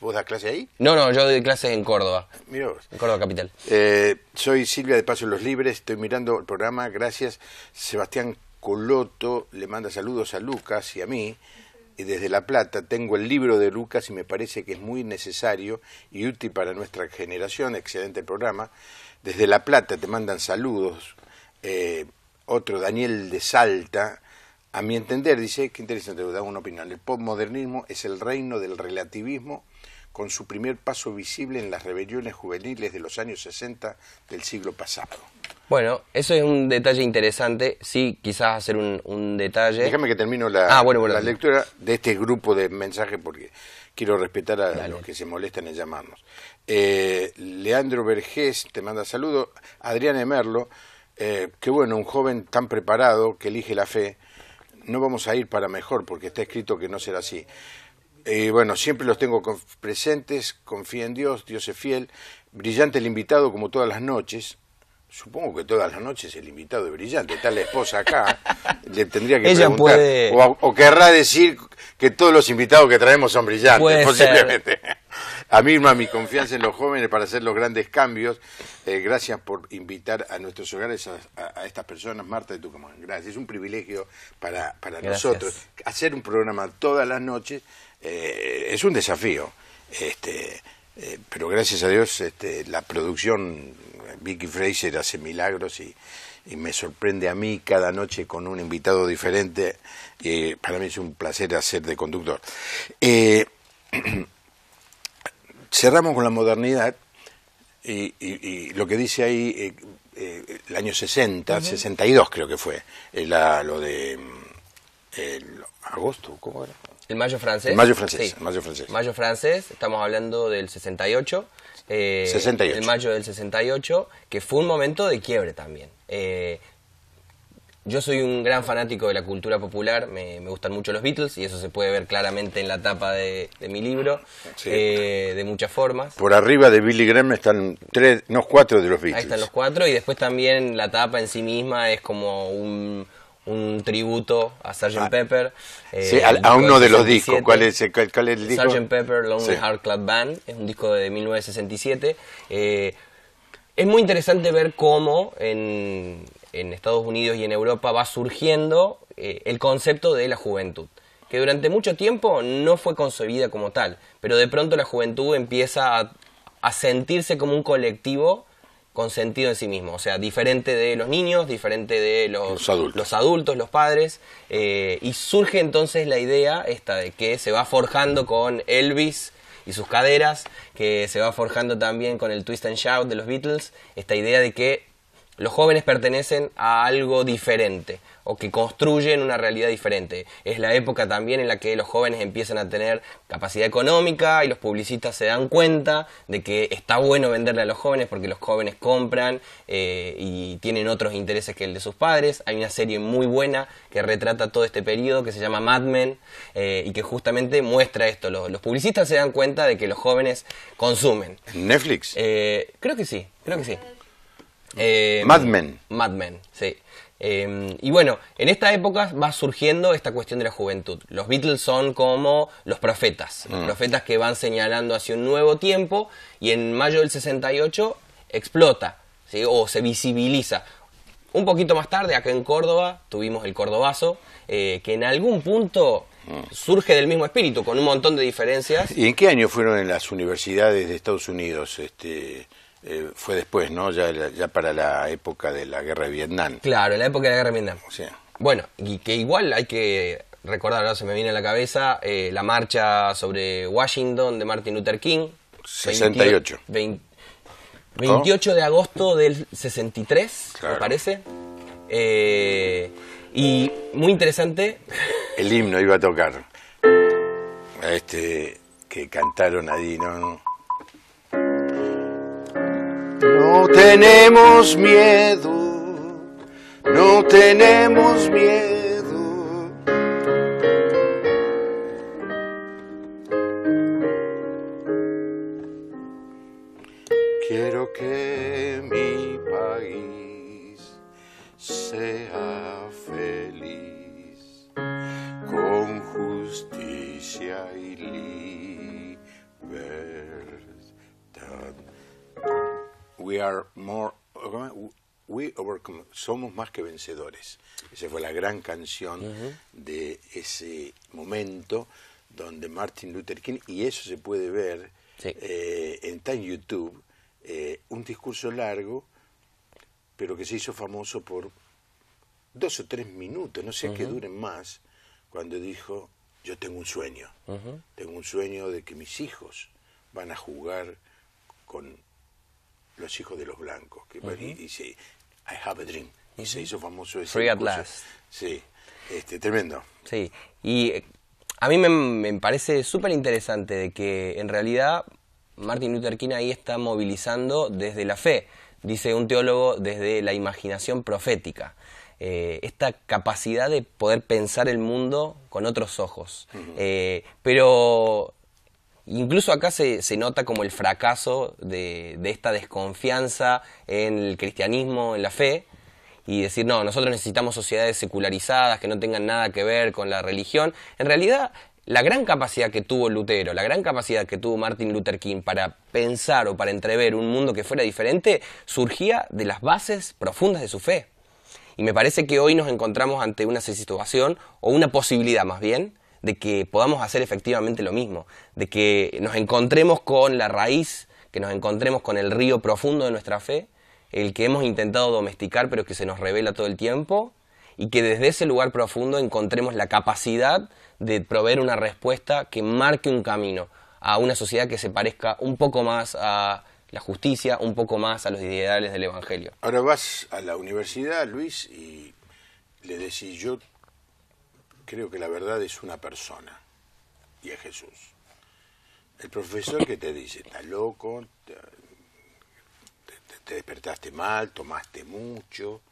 ¿Vos das clase ahí? No, no, yo doy clase en Córdoba. Mirá En Córdoba Capital. Eh, soy Silvia de Paso Los Libres, estoy mirando el programa, gracias. Sebastián Coloto le manda saludos a Lucas y a mí. Y desde La Plata tengo el libro de Lucas y me parece que es muy necesario y útil para nuestra generación. Excelente programa. Desde La Plata te mandan saludos. Eh, otro, Daniel de Salta, a mi entender, dice, qué interesante, dar da una opinión, el postmodernismo es el reino del relativismo con su primer paso visible en las rebeliones juveniles de los años 60 del siglo pasado. Bueno, eso es un detalle interesante, sí, quizás hacer un, detalle. Déjame que termino la, ah, lectura de este grupo de mensajes porque quiero respetar a, los que se molestan en llamarnos. Eh, Leandro Vergés te manda saludos, Adrián Emerlo eh, que bueno, un joven tan preparado que elige la fe, no vamos a ir para mejor porque está escrito que no será así. Y eh, bueno, siempre los tengo presentes, confía en Dios, Dios es fiel, brillante el invitado como todas las noches, Supongo que todas las noches el invitado es brillante. Está la esposa acá. Le tendría que preguntar. O, querrá decir que todos los invitados que traemos son brillantes, posiblemente. A mí misma mi confianza en los jóvenes para hacer los grandes cambios. Eh, gracias por invitar a nuestros hogares a, estas personas. Marta de Tucumán, gracias. Es un privilegio para, para nosotros. Hacer un programa todas las noches eh, es un desafío. Este, eh, pero gracias a Dios este, la producción, Vicky Fraser hace milagros y, me sorprende a mí cada noche con un invitado diferente. y para mí es un placer hacer de conductor. Eh, cerramos con la modernidad y, lo que dice ahí eh, el año 60, 62 creo que fue, la, lo de mm, agosto, ¿cómo era? El Mayo francés. Mayo francés. mayo francés. francés, estamos hablando del 68. Eh, El mayo del 68, que fue un momento de quiebre también. Eh, yo soy un gran fanático de la cultura popular, me, gustan mucho los Beatles y eso se puede ver claramente en la tapa de, mi libro, eh, de muchas formas. Por arriba de Billy Graham están tres, no, cuatro de los Beatles. Ahí están los cuatro y después también la tapa en sí misma es como un, un tributo a Sgt. Ah. Pepper. Eh, a, uno de los discos. ¿Cuál es, el disco? Sgt. Pepper Lonely Heart Club Band. Es un disco de 1967. Eh, es muy interesante ver cómo en, Estados Unidos y en Europa va surgiendo eh, el concepto de la juventud que durante mucho tiempo no fue concebida como tal, pero de pronto la juventud empieza a sentirse como un colectivo con sentido en sí mismo, o sea, diferente de los niños, diferente de los, adultos. los, padres, eh, y surge entonces la idea esta de que se va forjando con Elvis y sus caderas, que se va forjando también con el Twist and Shout de los Beatles, esta idea de que los jóvenes pertenecen a algo diferente o que construyen una realidad diferente. Es la época también en la que los jóvenes empiezan a tener capacidad económica y los publicistas se dan cuenta de que está bueno venderle a los jóvenes porque los jóvenes compran eh, y tienen otros intereses que el de sus padres. Hay una serie muy buena que retrata todo este periodo que se llama Mad Men eh, y que justamente muestra esto. Los, publicistas se dan cuenta de que los jóvenes consumen. ¿Netflix? Eh, creo que sí, creo que sí. Eh, Mad Men. Mad Men, sí. Em, y bueno, en esta época va surgiendo esta cuestión de la juventud. Los Beatles son como los profetas, los mm. profetas que van señalando hacia un nuevo tiempo y en mayo del 68 explota ¿sí? o se visibiliza. Un poquito más tarde, acá en Córdoba, tuvimos el Cordobazo, eh, que en algún punto mm. surge del mismo espíritu, con un montón de diferencias. ¿Y en qué año fueron en las universidades de Estados Unidos? Este, eh, fue después, ¿no? Ya, para la época de la guerra de Vietnam. Claro, la época de la guerra de Vietnam. Bueno, y que igual hay que recordar, ahora se me viene a la cabeza, eh, la marcha sobre Washington de Martin Luther King. 68. 28 de agosto del 63, me parece. Eh, y muy interesante. El himno iba a tocar. A Este que cantaron allí, ¿no? No tenemos miedo, no tenemos miedo. Quiero que mi país sea feliz con justicia y libertad. somos más que vencedores. Esa fue la gran canción de ese momento donde Martin Luther King, y eso se puede ver, eh, en eh, YouTube, un discurso largo, pero que se hizo famoso por dos o tres minutos, no sé qué duren más, cuando dijo, yo tengo un sueño, tengo un sueño de que mis hijos van a jugar con los hijos de los blancos, que dice, I have a dream. Y se hizo famoso ese. Free at last. Sí, este, tremendo. Sí, y eh, a mí me, parece súper interesante de que en realidad Martin Luther King ahí está movilizando desde la fe, dice un teólogo, desde la imaginación profética. Eh, esta capacidad de poder pensar el mundo con otros ojos. Eh, pero Incluso acá se, se nota como el fracaso de, de, esta desconfianza en el cristianismo, en la fe, y decir, no, nosotros necesitamos sociedades secularizadas que no tengan nada que ver con la religión. En realidad, la gran capacidad que tuvo Lutero, la gran capacidad que tuvo Martin Luther King para pensar o para entrever un mundo que fuera diferente, surgía de las bases profundas de su fe. Y me parece que hoy nos encontramos ante una situación, o una posibilidad más bien, de que podamos hacer efectivamente lo mismo, de que nos encontremos con la raíz, que nos encontremos con el río profundo de nuestra fe, el que hemos intentado domesticar pero que se nos revela todo el tiempo, y que desde ese lugar profundo encontremos la capacidad de proveer una respuesta que marque un camino a una sociedad que se parezca un poco más a la justicia, un poco más a los ideales del Evangelio. Ahora vas a la universidad, Luis, y le decís, yo creo que la verdad es una persona y es Jesús. El profesor que te dice, estás loco, te, despertaste mal, tomaste mucho.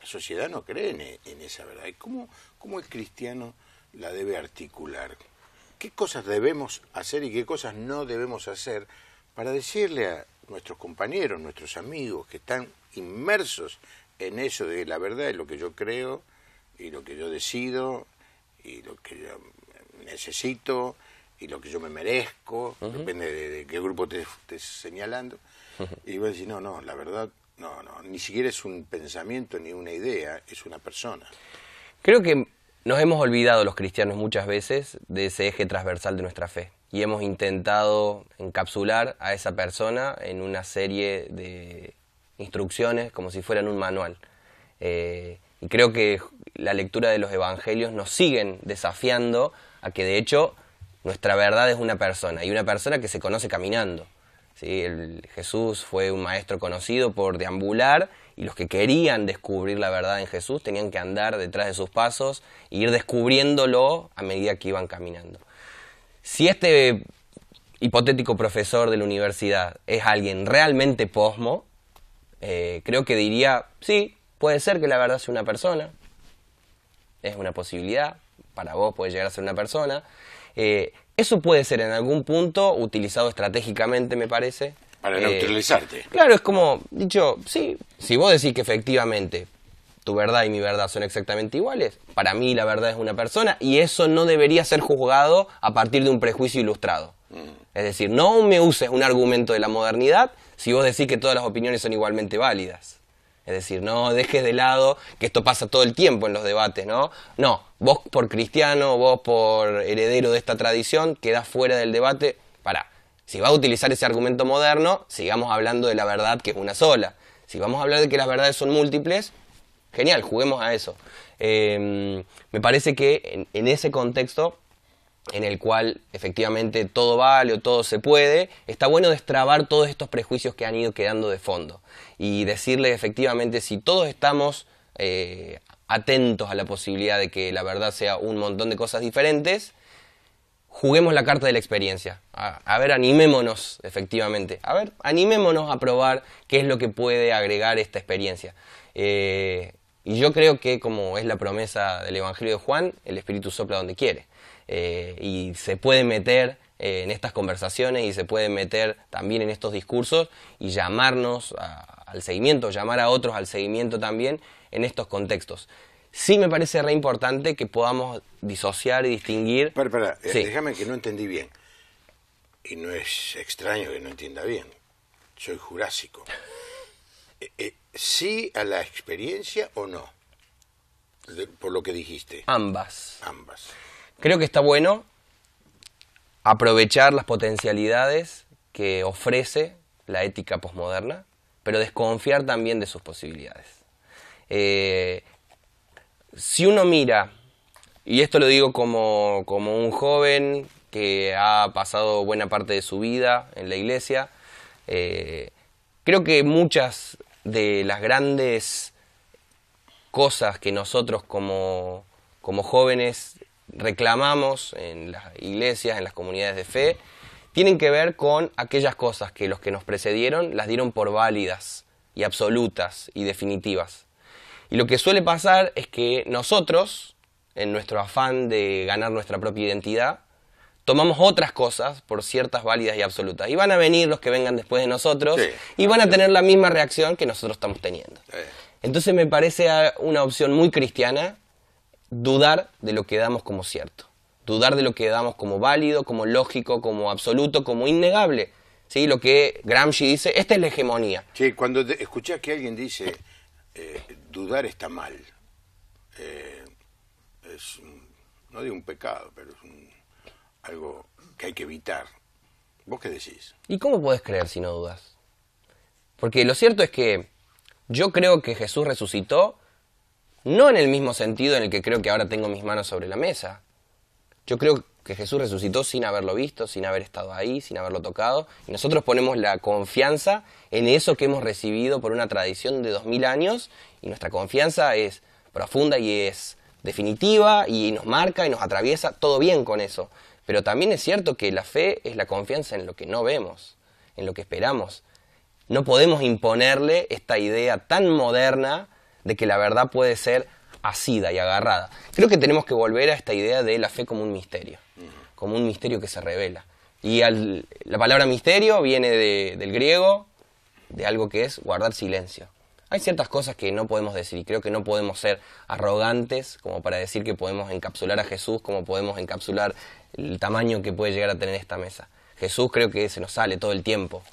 La sociedad no cree en, esa verdad. cómo, cómo, el cristiano la debe articular? ¿Qué cosas debemos hacer y qué cosas no debemos hacer para decirle a nuestros compañeros, nuestros amigos que están inmersos en eso de la verdad, de lo que yo creo y lo que yo decido y lo que yo necesito y lo que yo me merezco, depende de, qué grupo te estés señalando. Y voy a decir, no, no, la verdad, no, no, ni siquiera es un pensamiento ni una idea, es una persona. Creo que nos hemos olvidado los cristianos muchas veces de ese eje transversal de nuestra fe y hemos intentado encapsular a esa persona en una serie de instrucciones como si fueran un manual. Eh, y creo que la lectura de los evangelios nos siguen desafiando a que de hecho nuestra verdad es una persona y una persona que se conoce caminando. El, Jesús fue un maestro conocido por deambular y los que querían descubrir la verdad en Jesús tenían que andar detrás de sus pasos e ir descubriéndolo a medida que iban caminando. Si este hipotético profesor de la universidad es alguien realmente posmo, eh, creo que diría, sí, Puede ser que la verdad sea una persona, es una posibilidad, para vos puede llegar a ser una persona. Eh, eso puede ser en algún punto utilizado estratégicamente, me parece. Para eh, neutralizarte. claro, es como, dicho, sí, si vos decís que efectivamente tu verdad y mi verdad son exactamente iguales, para mí la verdad es una persona y eso no debería ser juzgado a partir de un prejuicio ilustrado. Mm. Es decir, no me uses un argumento de la modernidad si vos decís que todas las opiniones son igualmente válidas. Es decir, no dejes de lado que esto pasa todo el tiempo en los debates, ¿no? No, vos por cristiano, vos por heredero de esta tradición, quedás fuera del debate. Para, si vas a utilizar ese argumento moderno, sigamos hablando de la verdad que es una sola. Si vamos a hablar de que las verdades son múltiples, genial, juguemos a eso. Em, me parece que en ese contexto en el cual efectivamente todo vale o todo se puede, está bueno destrabar todos estos prejuicios que han ido quedando de fondo y decirle efectivamente si todos estamos eh, atentos a la posibilidad de que la verdad sea un montón de cosas diferentes, juguemos la carta de la experiencia. A, ver, animémonos, efectivamente. A ver, animémonos a probar qué es lo que puede agregar esta experiencia. Eh, y yo creo que como es la promesa del Evangelio de Juan, el Espíritu sopla donde quiere. Eh, y se puede meter eh, en estas conversaciones y se puede meter también en estos discursos y llamarnos al seguimiento, llamar a otros al seguimiento también en estos contextos. Sí me parece re importante que podamos disociar y distinguir... Pero, eh, déjame que no entendí bien. Y no es extraño que no entienda bien. Soy jurásico. ¿Sí a la experiencia o no? por lo que dijiste. Ambas. Ambas. Creo que está bueno aprovechar las potencialidades que ofrece la ética posmoderna, pero desconfiar también de sus posibilidades. Eh, si uno mira, y esto lo digo como, un joven que ha pasado buena parte de su vida en la iglesia, eh, creo que muchas de las grandes cosas que nosotros como, como jóvenes reclamamos en las iglesias, en las comunidades de fe, tienen que ver con aquellas cosas que los que nos precedieron las dieron por válidas y absolutas y definitivas. Y lo que suele pasar es que nosotros, en nuestro afán de ganar nuestra propia identidad, tomamos otras cosas por ciertas válidas y absolutas. Y van a venir los que vengan después de nosotros y van a tener la misma reacción que nosotros estamos teniendo. Eh. Entonces me parece una opción muy cristiana dudar de lo que damos como cierto, dudar de lo que damos como válido, como lógico, como absoluto, como innegable. ¿Sí? Lo que Gramsci dice, esta es la hegemonía. Sí, cuando escuchas que alguien dice, eh, dudar está mal, eh, es, un, no digo un pecado, pero es algo que hay que evitar. ¿Vos qué decís? ¿Y cómo puedes creer si no dudas? Porque lo cierto es que yo creo que Jesús resucitó no en el mismo sentido en el que creo que ahora tengo mis manos sobre la mesa. Yo creo que Jesús resucitó sin haberlo visto, sin haber estado ahí, sin haberlo tocado. Y nosotros ponemos la confianza en eso que hemos recibido por una tradición de dos mil años. Y nuestra confianza es profunda y es definitiva y nos marca y nos atraviesa. Todo bien con eso. Pero también es cierto que la fe es la confianza en lo que no vemos, en lo que esperamos. No podemos imponerle esta idea tan moderna de que la verdad puede ser asida y agarrada. Creo que tenemos que volver a esta idea de la fe como un misterio, como un misterio que se revela. Y al, la palabra misterio viene del griego, de algo que es guardar silencio. Hay ciertas cosas que no podemos decir y creo que no podemos ser arrogantes como para decir que podemos encapsular a Jesús, como podemos encapsular el tamaño que puede llegar a tener esta mesa. Jesús creo que se nos sale todo el tiempo.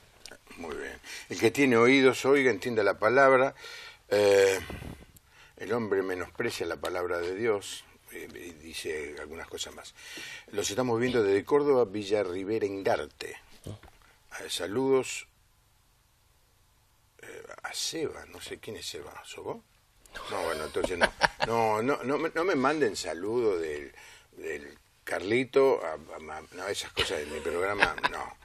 Muy bien. El que tiene oídos oiga, entienda la palabra. Eh, el hombre menosprecia la palabra de Dios, eh, Y dice algunas cosas más. Los estamos viendo desde Córdoba, Villa Rivera, Engarte eh, saludos a Seba, no sé quién es Seba, Sobo No, bueno, entonces no. No, no, no, no me manden saludos del, Carlito, a, esas cosas de mi programa, no.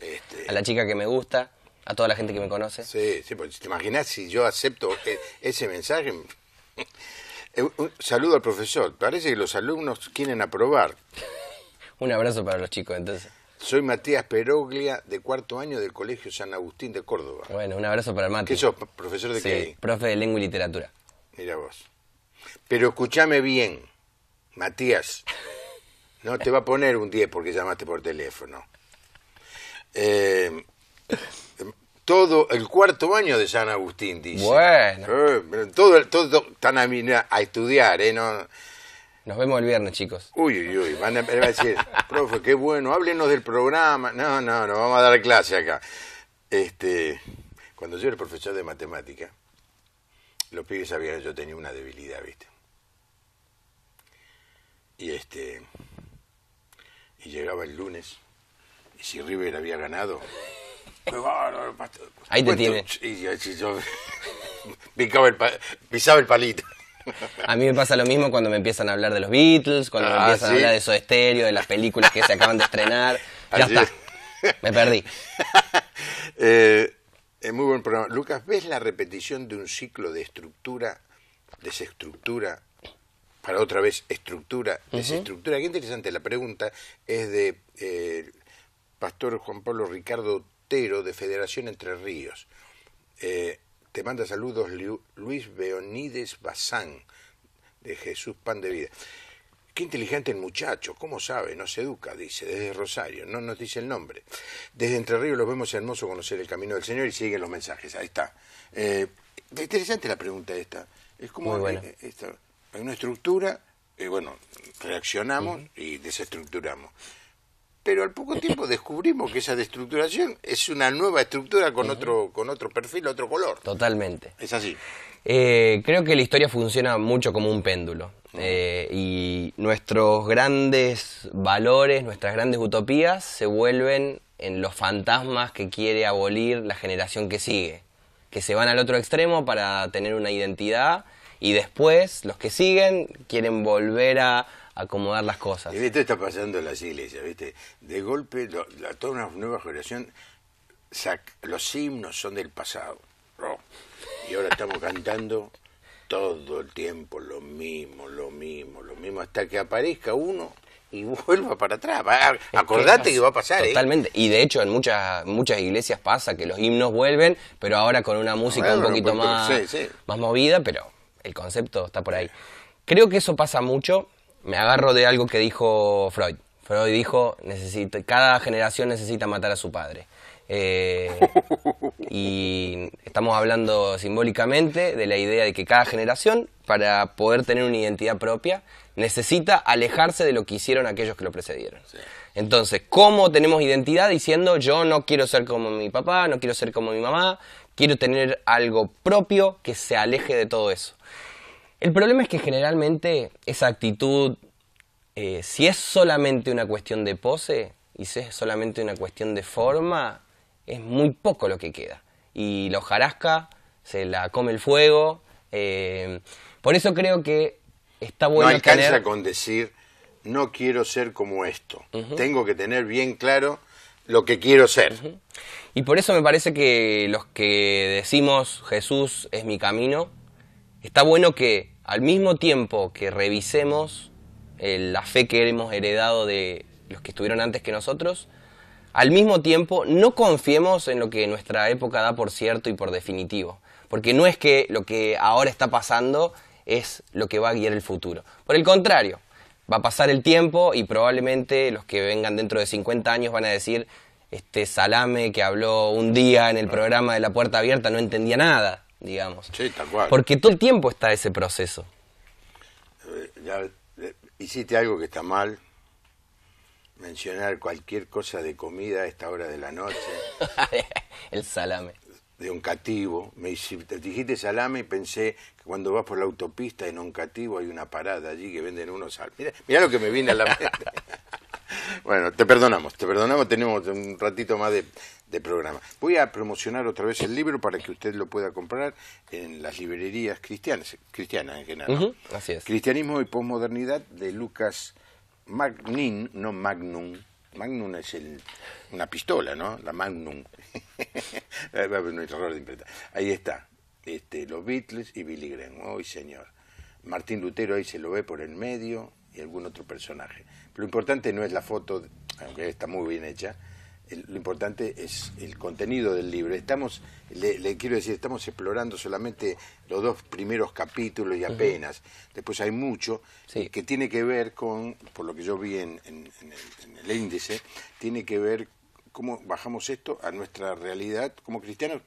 Este, a la chica que me gusta a toda la gente que me conoce. Sí, sí, pues te imaginas si yo acepto ese mensaje. Eh, un saludo al profesor. Parece que los alumnos quieren aprobar. Un abrazo para los chicos, entonces. Soy Matías Peroglia, de cuarto año del Colegio San Agustín de Córdoba. Bueno, un abrazo para el Mate. ¿Qué sos, profesor de sí, profe de Lengua y Literatura. Mira vos. Pero escúchame bien, Matías. No te va a poner un 10 porque llamaste por teléfono. Eh, todo el cuarto año de San Agustín, dice. Bueno. Todos todo, todo tan a, estudiar, ¿eh? No, nos vemos el viernes, chicos. Uy, uy, uy. Van a, a decir, profe, qué bueno, háblenos del programa. No, no, no, vamos a dar clase acá. Este, cuando yo era profesor de matemática, los pibes sabían que yo tenía una debilidad, ¿viste? Y este. Y llegaba el lunes, y si River había ganado, Ahí te tiene. pisaba el palito. A mí me pasa lo mismo cuando me empiezan a hablar de los Beatles, cuando me ah, empiezan a hablar de su estéreo de las películas que se acaban de estrenar. Ya está. Me perdí. es eh, eh, muy buen programa. Lucas, ¿ves la repetición de un ciclo de estructura, desestructura, para otra vez estructura, desestructura? Qué interesante la pregunta. Es de eh, Pastor Juan Pablo Ricardo de Federación Entre Ríos. Eh, te manda saludos Luis Beonides Bazán, de Jesús Pan de Vida. Qué inteligente el muchacho, ¿cómo sabe? No se educa, dice, desde Rosario, no nos dice el nombre. Desde Entre Ríos lo vemos hermoso conocer el camino del Señor y siguen los mensajes, ahí está. Eh, interesante la pregunta esta. Es como eh, hay una estructura, bueno, reaccionamos y desestructuramos pero al poco tiempo descubrimos que esa destructuración es una nueva estructura con, otro, con otro perfil, otro color. Totalmente. Es así. Eh, creo que la historia funciona mucho como un péndulo. Eh, y nuestros grandes valores, nuestras grandes utopías se vuelven en los fantasmas que quiere abolir la generación que sigue. Que se van al otro extremo para tener una identidad y después los que siguen quieren volver a acomodar las cosas. Y esto está pasando en las iglesias, ¿viste? De golpe, toda una nueva generación, los himnos son del pasado. Oh. y ahora estamos cantando todo el tiempo lo mismo, lo mismo, lo mismo, hasta que aparezca uno y vuelva para atrás. acordate que, va a pasar. ¿eh? Totalmente. Y de hecho en muchas muchas iglesias pasa que los himnos vuelven, pero ahora con una música un poquito más, más movida, pero el concepto está por ahí. Creo que eso pasa mucho me agarro de algo que dijo Freud. Freud dijo, cada generación necesita matar a su padre. Eh, y estamos hablando simbólicamente de la idea de que cada generación, para poder tener una identidad propia, necesita alejarse de lo que hicieron aquellos que lo precedieron. Entonces, ¿cómo tenemos identidad? Diciendo, yo no quiero ser como mi papá, no quiero ser como mi mamá, quiero tener algo propio que se aleje de todo eso. El problema es que generalmente esa actitud, eh, si es solamente una cuestión de pose y si es solamente una cuestión de forma, es muy poco lo que queda. Y lo hojarasca se la come el fuego. Eh, por eso creo que está bueno. No alcanza con decir, no quiero ser como esto. Tengo que tener bien claro lo que quiero ser. Y por eso me parece que los que decimos Jesús es mi camino, está bueno que al mismo tiempo que revisemos eh, la fe que hemos heredado de los que estuvieron antes que nosotros, al mismo tiempo no confiemos en lo que nuestra época da por cierto y por definitivo, porque no es que lo que ahora está pasando es lo que va a guiar el futuro. Por el contrario, va a pasar el tiempo y probablemente los que vengan dentro de 50 años van a decir, este salame que habló un día en el programa de La Puerta Abierta no entendía nada digamos. Sí, tal cual. Porque todo el tiempo está ese proceso. Eh, eh, hiciste algo que está mal, mencionar cualquier cosa de comida a esta hora de la noche. el salame. De un cativo. Me hiciste, dijiste salame y pensé que cuando vas por la autopista en un cativo hay una parada allí que venden unos salames. mira lo que me viene a la mente. bueno, te perdonamos, te perdonamos. Tenemos un ratito más de, de programa. Voy a promocionar otra vez el libro para que usted lo pueda comprar en las librerías cristianas, cristianas en general. Cristianismo y posmodernidad de Lucas Magnin, no Magnum. Magnum es el, una pistola, ¿no? La Magnum. Ahí está. Este, los Beatles y Billy Graham. Hoy, señor. Martín Lutero ahí se lo ve por el medio y algún otro personaje. Lo importante no es la foto, aunque está muy bien hecha, lo importante es el contenido del libro. Estamos, le, quiero decir, estamos explorando solamente los dos primeros capítulos y apenas. Después hay mucho que tiene que ver con, por lo que yo vi en, el, índice, tiene que ver cómo bajamos esto a nuestra realidad como cristianos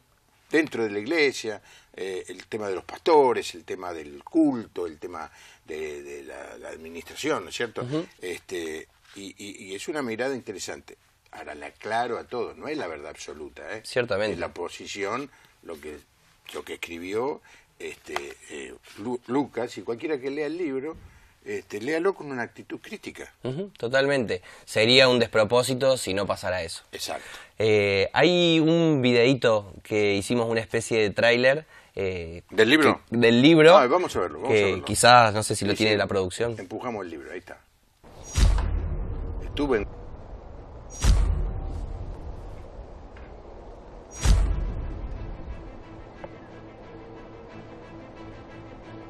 dentro de la iglesia, eh, el tema de los pastores, el tema del culto, el tema de, la, administración, ¿no es cierto? este, y, es una mirada interesante. Ahora la aclaro a todos, no es la verdad absoluta, ¿eh? Ciertamente. la posición, lo que, lo que escribió este, eh, Lucas, y cualquiera que lea el libro, este, léalo con una actitud crítica. totalmente. Sería un despropósito si no pasara eso. Exacto. Eh, hay un videito que hicimos una especie de tráiler. ¿Del libro? del libro. Ah, vamos a verlo. Vamos a verlo. Quizás, no sé si lo tiene la producción. Empujamos el libro, ahí está. Estuve en...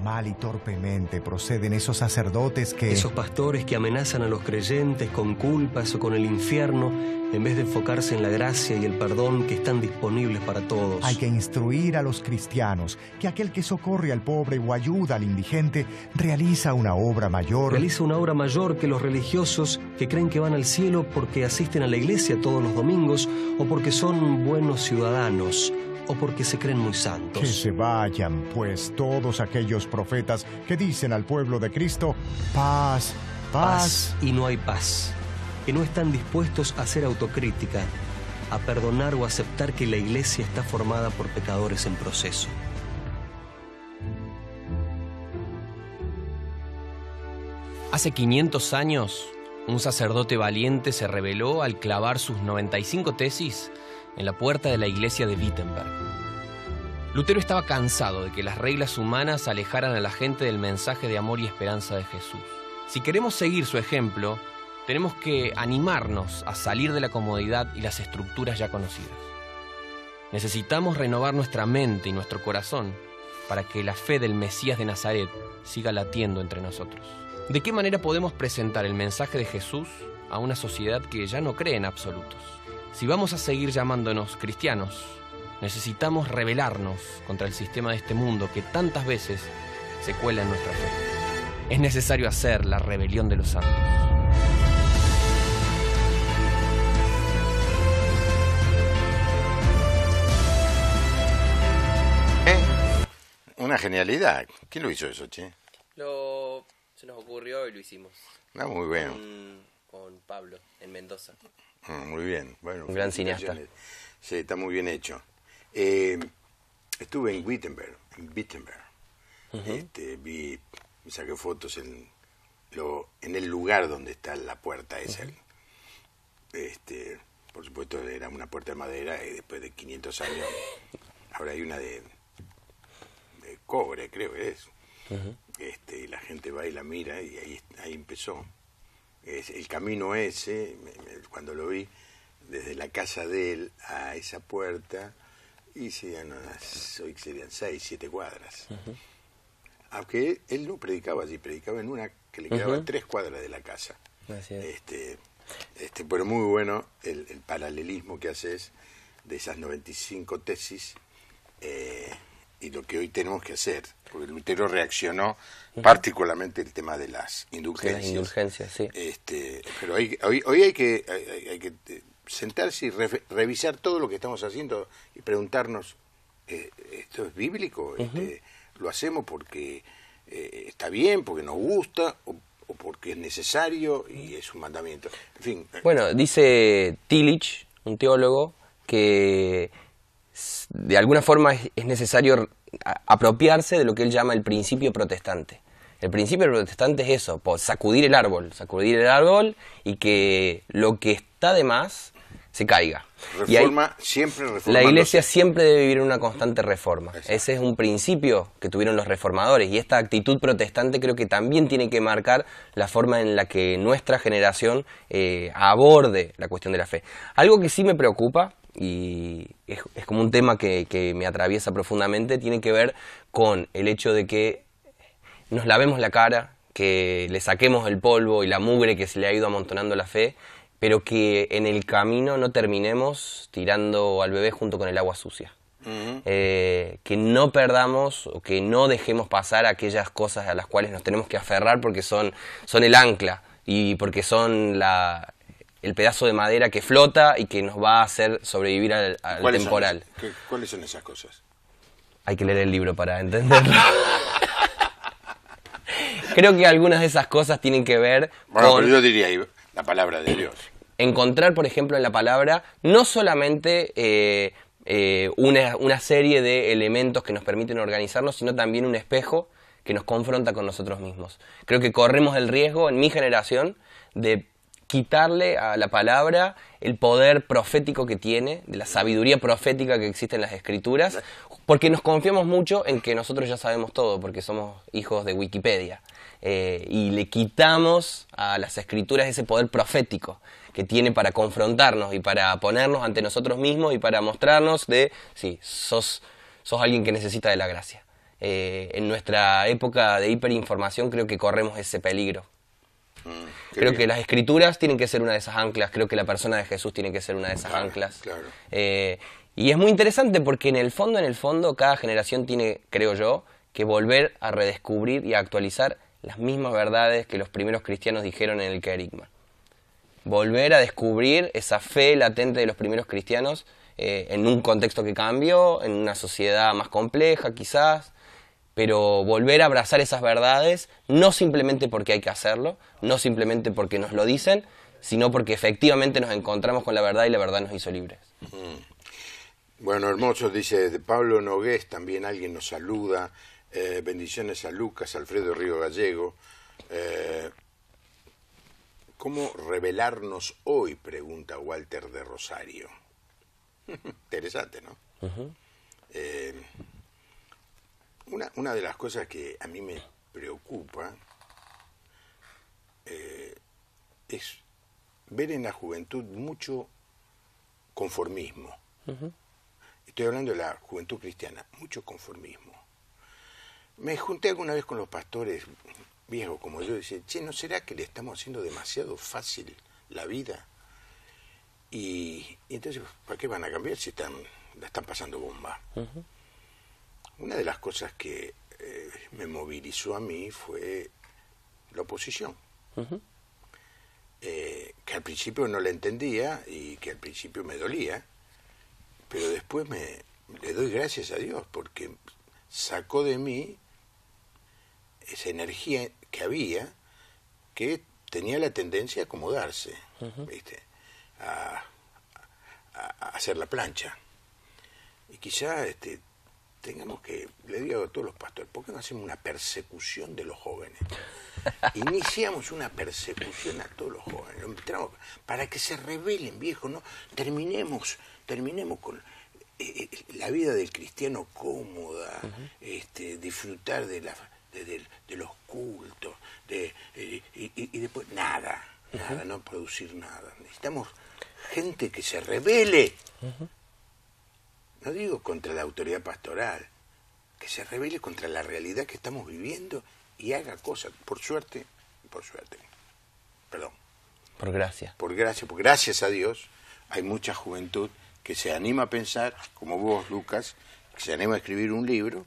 Mal y torpemente proceden esos sacerdotes que... Esos pastores que amenazan a los creyentes con culpas o con el infierno en vez de enfocarse en la gracia y el perdón que están disponibles para todos. Hay que instruir a los cristianos que aquel que socorre al pobre o ayuda al indigente realiza una obra mayor. Realiza una obra mayor que los religiosos que creen que van al cielo porque asisten a la iglesia todos los domingos o porque son buenos ciudadanos o porque se creen muy santos. Que se vayan, pues, todos aquellos profetas que dicen al pueblo de Cristo, paz, paz. y no hay paz. Que no están dispuestos a hacer autocrítica, a perdonar o aceptar que la iglesia está formada por pecadores en proceso. Hace 500 años, un sacerdote valiente se reveló al clavar sus 95 tesis en la puerta de la iglesia de Wittenberg. Lutero estaba cansado de que las reglas humanas alejaran a la gente del mensaje de amor y esperanza de Jesús. Si queremos seguir su ejemplo, tenemos que animarnos a salir de la comodidad y las estructuras ya conocidas. Necesitamos renovar nuestra mente y nuestro corazón para que la fe del Mesías de Nazaret siga latiendo entre nosotros. ¿De qué manera podemos presentar el mensaje de Jesús a una sociedad que ya no cree en absolutos? Si vamos a seguir llamándonos cristianos, necesitamos rebelarnos contra el sistema de este mundo que tantas veces se cuela en nuestra fe. Es necesario hacer la rebelión de los santos. Eh, una genialidad. ¿Quién lo hizo eso, Che? Se nos ocurrió y lo hicimos. Ah, muy bueno. con Pablo, en Mendoza. Ah, muy bien. Bueno, un gran cineasta. Sí, está muy bien hecho. Eh, estuve en Wittenberg, en Wittenberg. Este, vi, saqué fotos en, lo, en el lugar donde está la puerta esa. este, por supuesto, era una puerta de madera y después de 500 años ahora hay una de, de cobre, creo que es. este, y la gente va y la mira y ahí, ahí empezó el camino ese, cuando lo vi, desde la casa de él a esa puerta, y serían unas, hoy serían seis, siete cuadras. Aunque él no predicaba allí, predicaba en una que le quedaba tres cuadras de la casa. Este, este, pero muy bueno el, paralelismo que haces de esas 95 tesis eh, y lo que hoy tenemos que hacer porque Lutero reaccionó particularmente el tema de las indulgencias. indulgencias, sí. Este, pero hoy, hay que, eh, sentarse y revisar todo lo que estamos haciendo y preguntarnos, eh, ¿esto es bíblico? Este, ¿Lo hacemos porque eh, está bien, porque nos gusta o, o, porque es necesario y es un mandamiento? En fin. Bueno, dice Tillich, un teólogo, que de alguna forma es, necesario apropiarse de lo que él llama el principio protestante. El principio protestante es eso, sacudir el árbol, sacudir el árbol y que lo que está de más se caiga. Reforma, siempre La iglesia siempre debe vivir en una constante reforma. Ese es un principio que tuvieron los reformadores y esta actitud protestante creo que también tiene que marcar la forma en la que nuestra generación eh, aborde la cuestión de la fe. Algo que sí me preocupa y es, como un tema que, me atraviesa profundamente, tiene que ver con el hecho de que nos lavemos la cara, que le saquemos el polvo y la mugre que se le ha ido amontonando la fe, pero que en el camino no terminemos tirando al bebé junto con el agua sucia. Eh, que no perdamos o que no dejemos pasar aquellas cosas a las cuales nos tenemos que aferrar porque son, son el ancla y porque son la, el pedazo de madera que flota y que nos va a hacer sobrevivir al, temporal. ¿Cuáles son esas cosas? Hay que leer el libro para entenderlo. Creo que algunas de esas cosas tienen que ver bueno, Pero yo diría la palabra de Dios. Encontrar, por ejemplo, en la palabra no solamente eh, eh, una, una serie de elementos que nos permiten organizarnos, sino también un espejo que nos confronta con nosotros mismos. Creo que corremos el riesgo en mi generación de quitarle a la palabra el poder profético que tiene, de la sabiduría profética que existe en las escrituras, porque nos confiamos mucho en que nosotros ya sabemos todo, porque somos hijos de Wikipedia, eh, y le quitamos a las escrituras ese poder profético que tiene para confrontarnos y para ponernos ante nosotros mismos y para mostrarnos de, sí, sos, sos alguien que necesita de la gracia. Eh, en nuestra época de hiperinformación creo que corremos ese peligro. Mm, creo que las escrituras tienen que ser una de esas anclas, creo que la persona de Jesús tiene que ser una de esas anclas. Eh, y es muy interesante porque en el fondo, en el fondo, cada generación tiene, creo yo, que volver a redescubrir y a actualizar las mismas verdades que los primeros cristianos dijeron en el Kerigma. Volver a descubrir esa fe latente de los primeros cristianos eh, en un contexto que cambió, en una sociedad más compleja quizás, pero volver a abrazar esas verdades, no simplemente porque hay que hacerlo, no simplemente porque nos lo dicen, sino porque efectivamente nos encontramos con la verdad y la verdad nos hizo libres. Bueno, hermoso, dice Pablo Nogués, también alguien nos saluda, eh, bendiciones a Lucas, Alfredo Río Gallego. Eh, ¿Cómo revelarnos hoy? Pregunta Walter de Rosario. Interesante, ¿no? Una, de las cosas que a mí me preocupa eh, es ver en la juventud mucho conformismo. Estoy hablando de la juventud cristiana, mucho conformismo. Me junté alguna vez con los pastores viejos como yo y decía, che, ¿no será que le estamos haciendo demasiado fácil la vida? Y, entonces, ¿para qué van a cambiar si están, la están pasando bomba? Una de las cosas que eh, me movilizó a mí fue la oposición, eh, que al principio no la entendía y que al principio me dolía, pero después me le doy gracias a Dios porque sacó de mí esa energía que había que tenía la tendencia a acomodarse, A, hacer la plancha. Y quizá este, tengamos que, le digo a todos los pastores, ¿por qué no hacemos una persecución de los jóvenes? Iniciamos una persecución a todos los jóvenes, para que se rebelen, viejo, ¿no? Terminemos, terminemos con eh, eh, la vida del cristiano cómoda, este, disfrutar de, la, de, los cultos, de, eh, y, después nada, nada, no producir nada. Necesitamos gente que se revele no digo contra la autoridad pastoral, que se revele contra la realidad que estamos viviendo y haga cosas, por suerte, por suerte, perdón. Por gracia. Por gracia, por gracias a Dios hay mucha juventud que se anima a pensar, como vos, Lucas, que se anima a escribir un libro.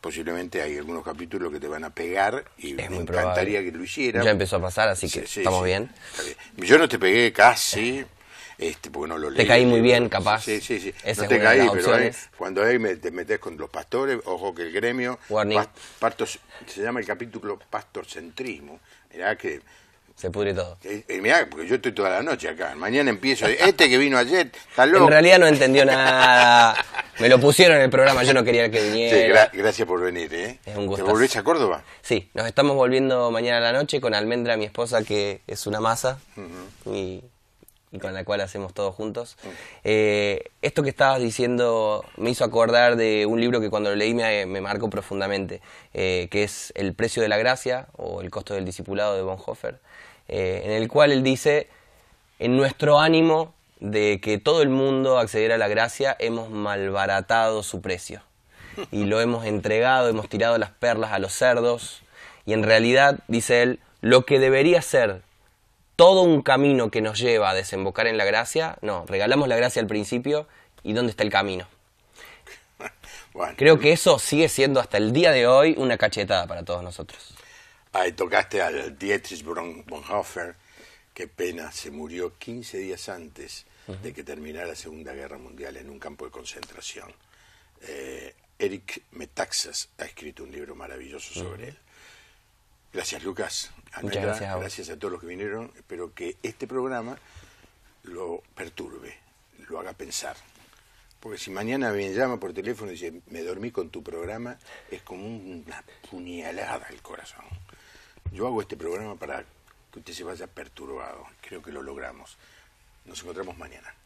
Posiblemente hay algunos capítulos que te van a pegar y me encantaría que lo hicieran. Ya empezó a pasar, así que estamos bien. Yo no te pegué casi, eh. Este, te caí muy bien, capaz. Sí, sí, sí. no te caí, pero eh, cuando ahí me, te metes con los pastores, ojo que el gremio, partos, se llama el capítulo pastorcentrismo. Mirá que... Se pudre todo. Eh, mirá, porque yo estoy toda la noche acá. Mañana empiezo. Eh, este que vino ayer, está loco. En realidad no entendió nada. Me lo pusieron en el programa, yo no quería que viniera. Sí, gracias por venir, ¿eh? ¿Te volvés a Córdoba? Sí, nos estamos volviendo mañana a la noche con Almendra, mi esposa, que es una masa y con la cual hacemos todos juntos. Eh, esto que estabas diciendo me hizo acordar de un libro que cuando lo leí me, marco marcó profundamente, eh, que es El precio de la gracia o El costo del discipulado de Bonhoeffer, eh, en el cual él dice, en nuestro ánimo de que todo el mundo accediera a la gracia, hemos malbaratado su precio y lo hemos entregado, hemos tirado las perlas a los cerdos y en realidad, dice él, lo que debería ser todo un camino que nos lleva a desembocar en la gracia. No, regalamos la gracia al principio y ¿dónde está el camino? Creo que eso sigue siendo hasta el día de hoy una cachetada para todos nosotros. Ahí tocaste al Dietrich Bonhoeffer, qué pena, se murió 15 días antes de que terminara la Segunda Guerra Mundial en un campo de concentración. Eh, Eric Metaxas ha escrito un libro maravilloso sobre él. Gracias, Lucas. gracias a, todos los que vinieron. Espero que este programa lo perturbe, lo haga pensar. Porque si mañana me llama por teléfono y dice, me dormí con tu programa, es como una puñalada al corazón. Yo hago este programa para que usted se vaya perturbado. Creo que lo logramos. Nos encontramos mañana.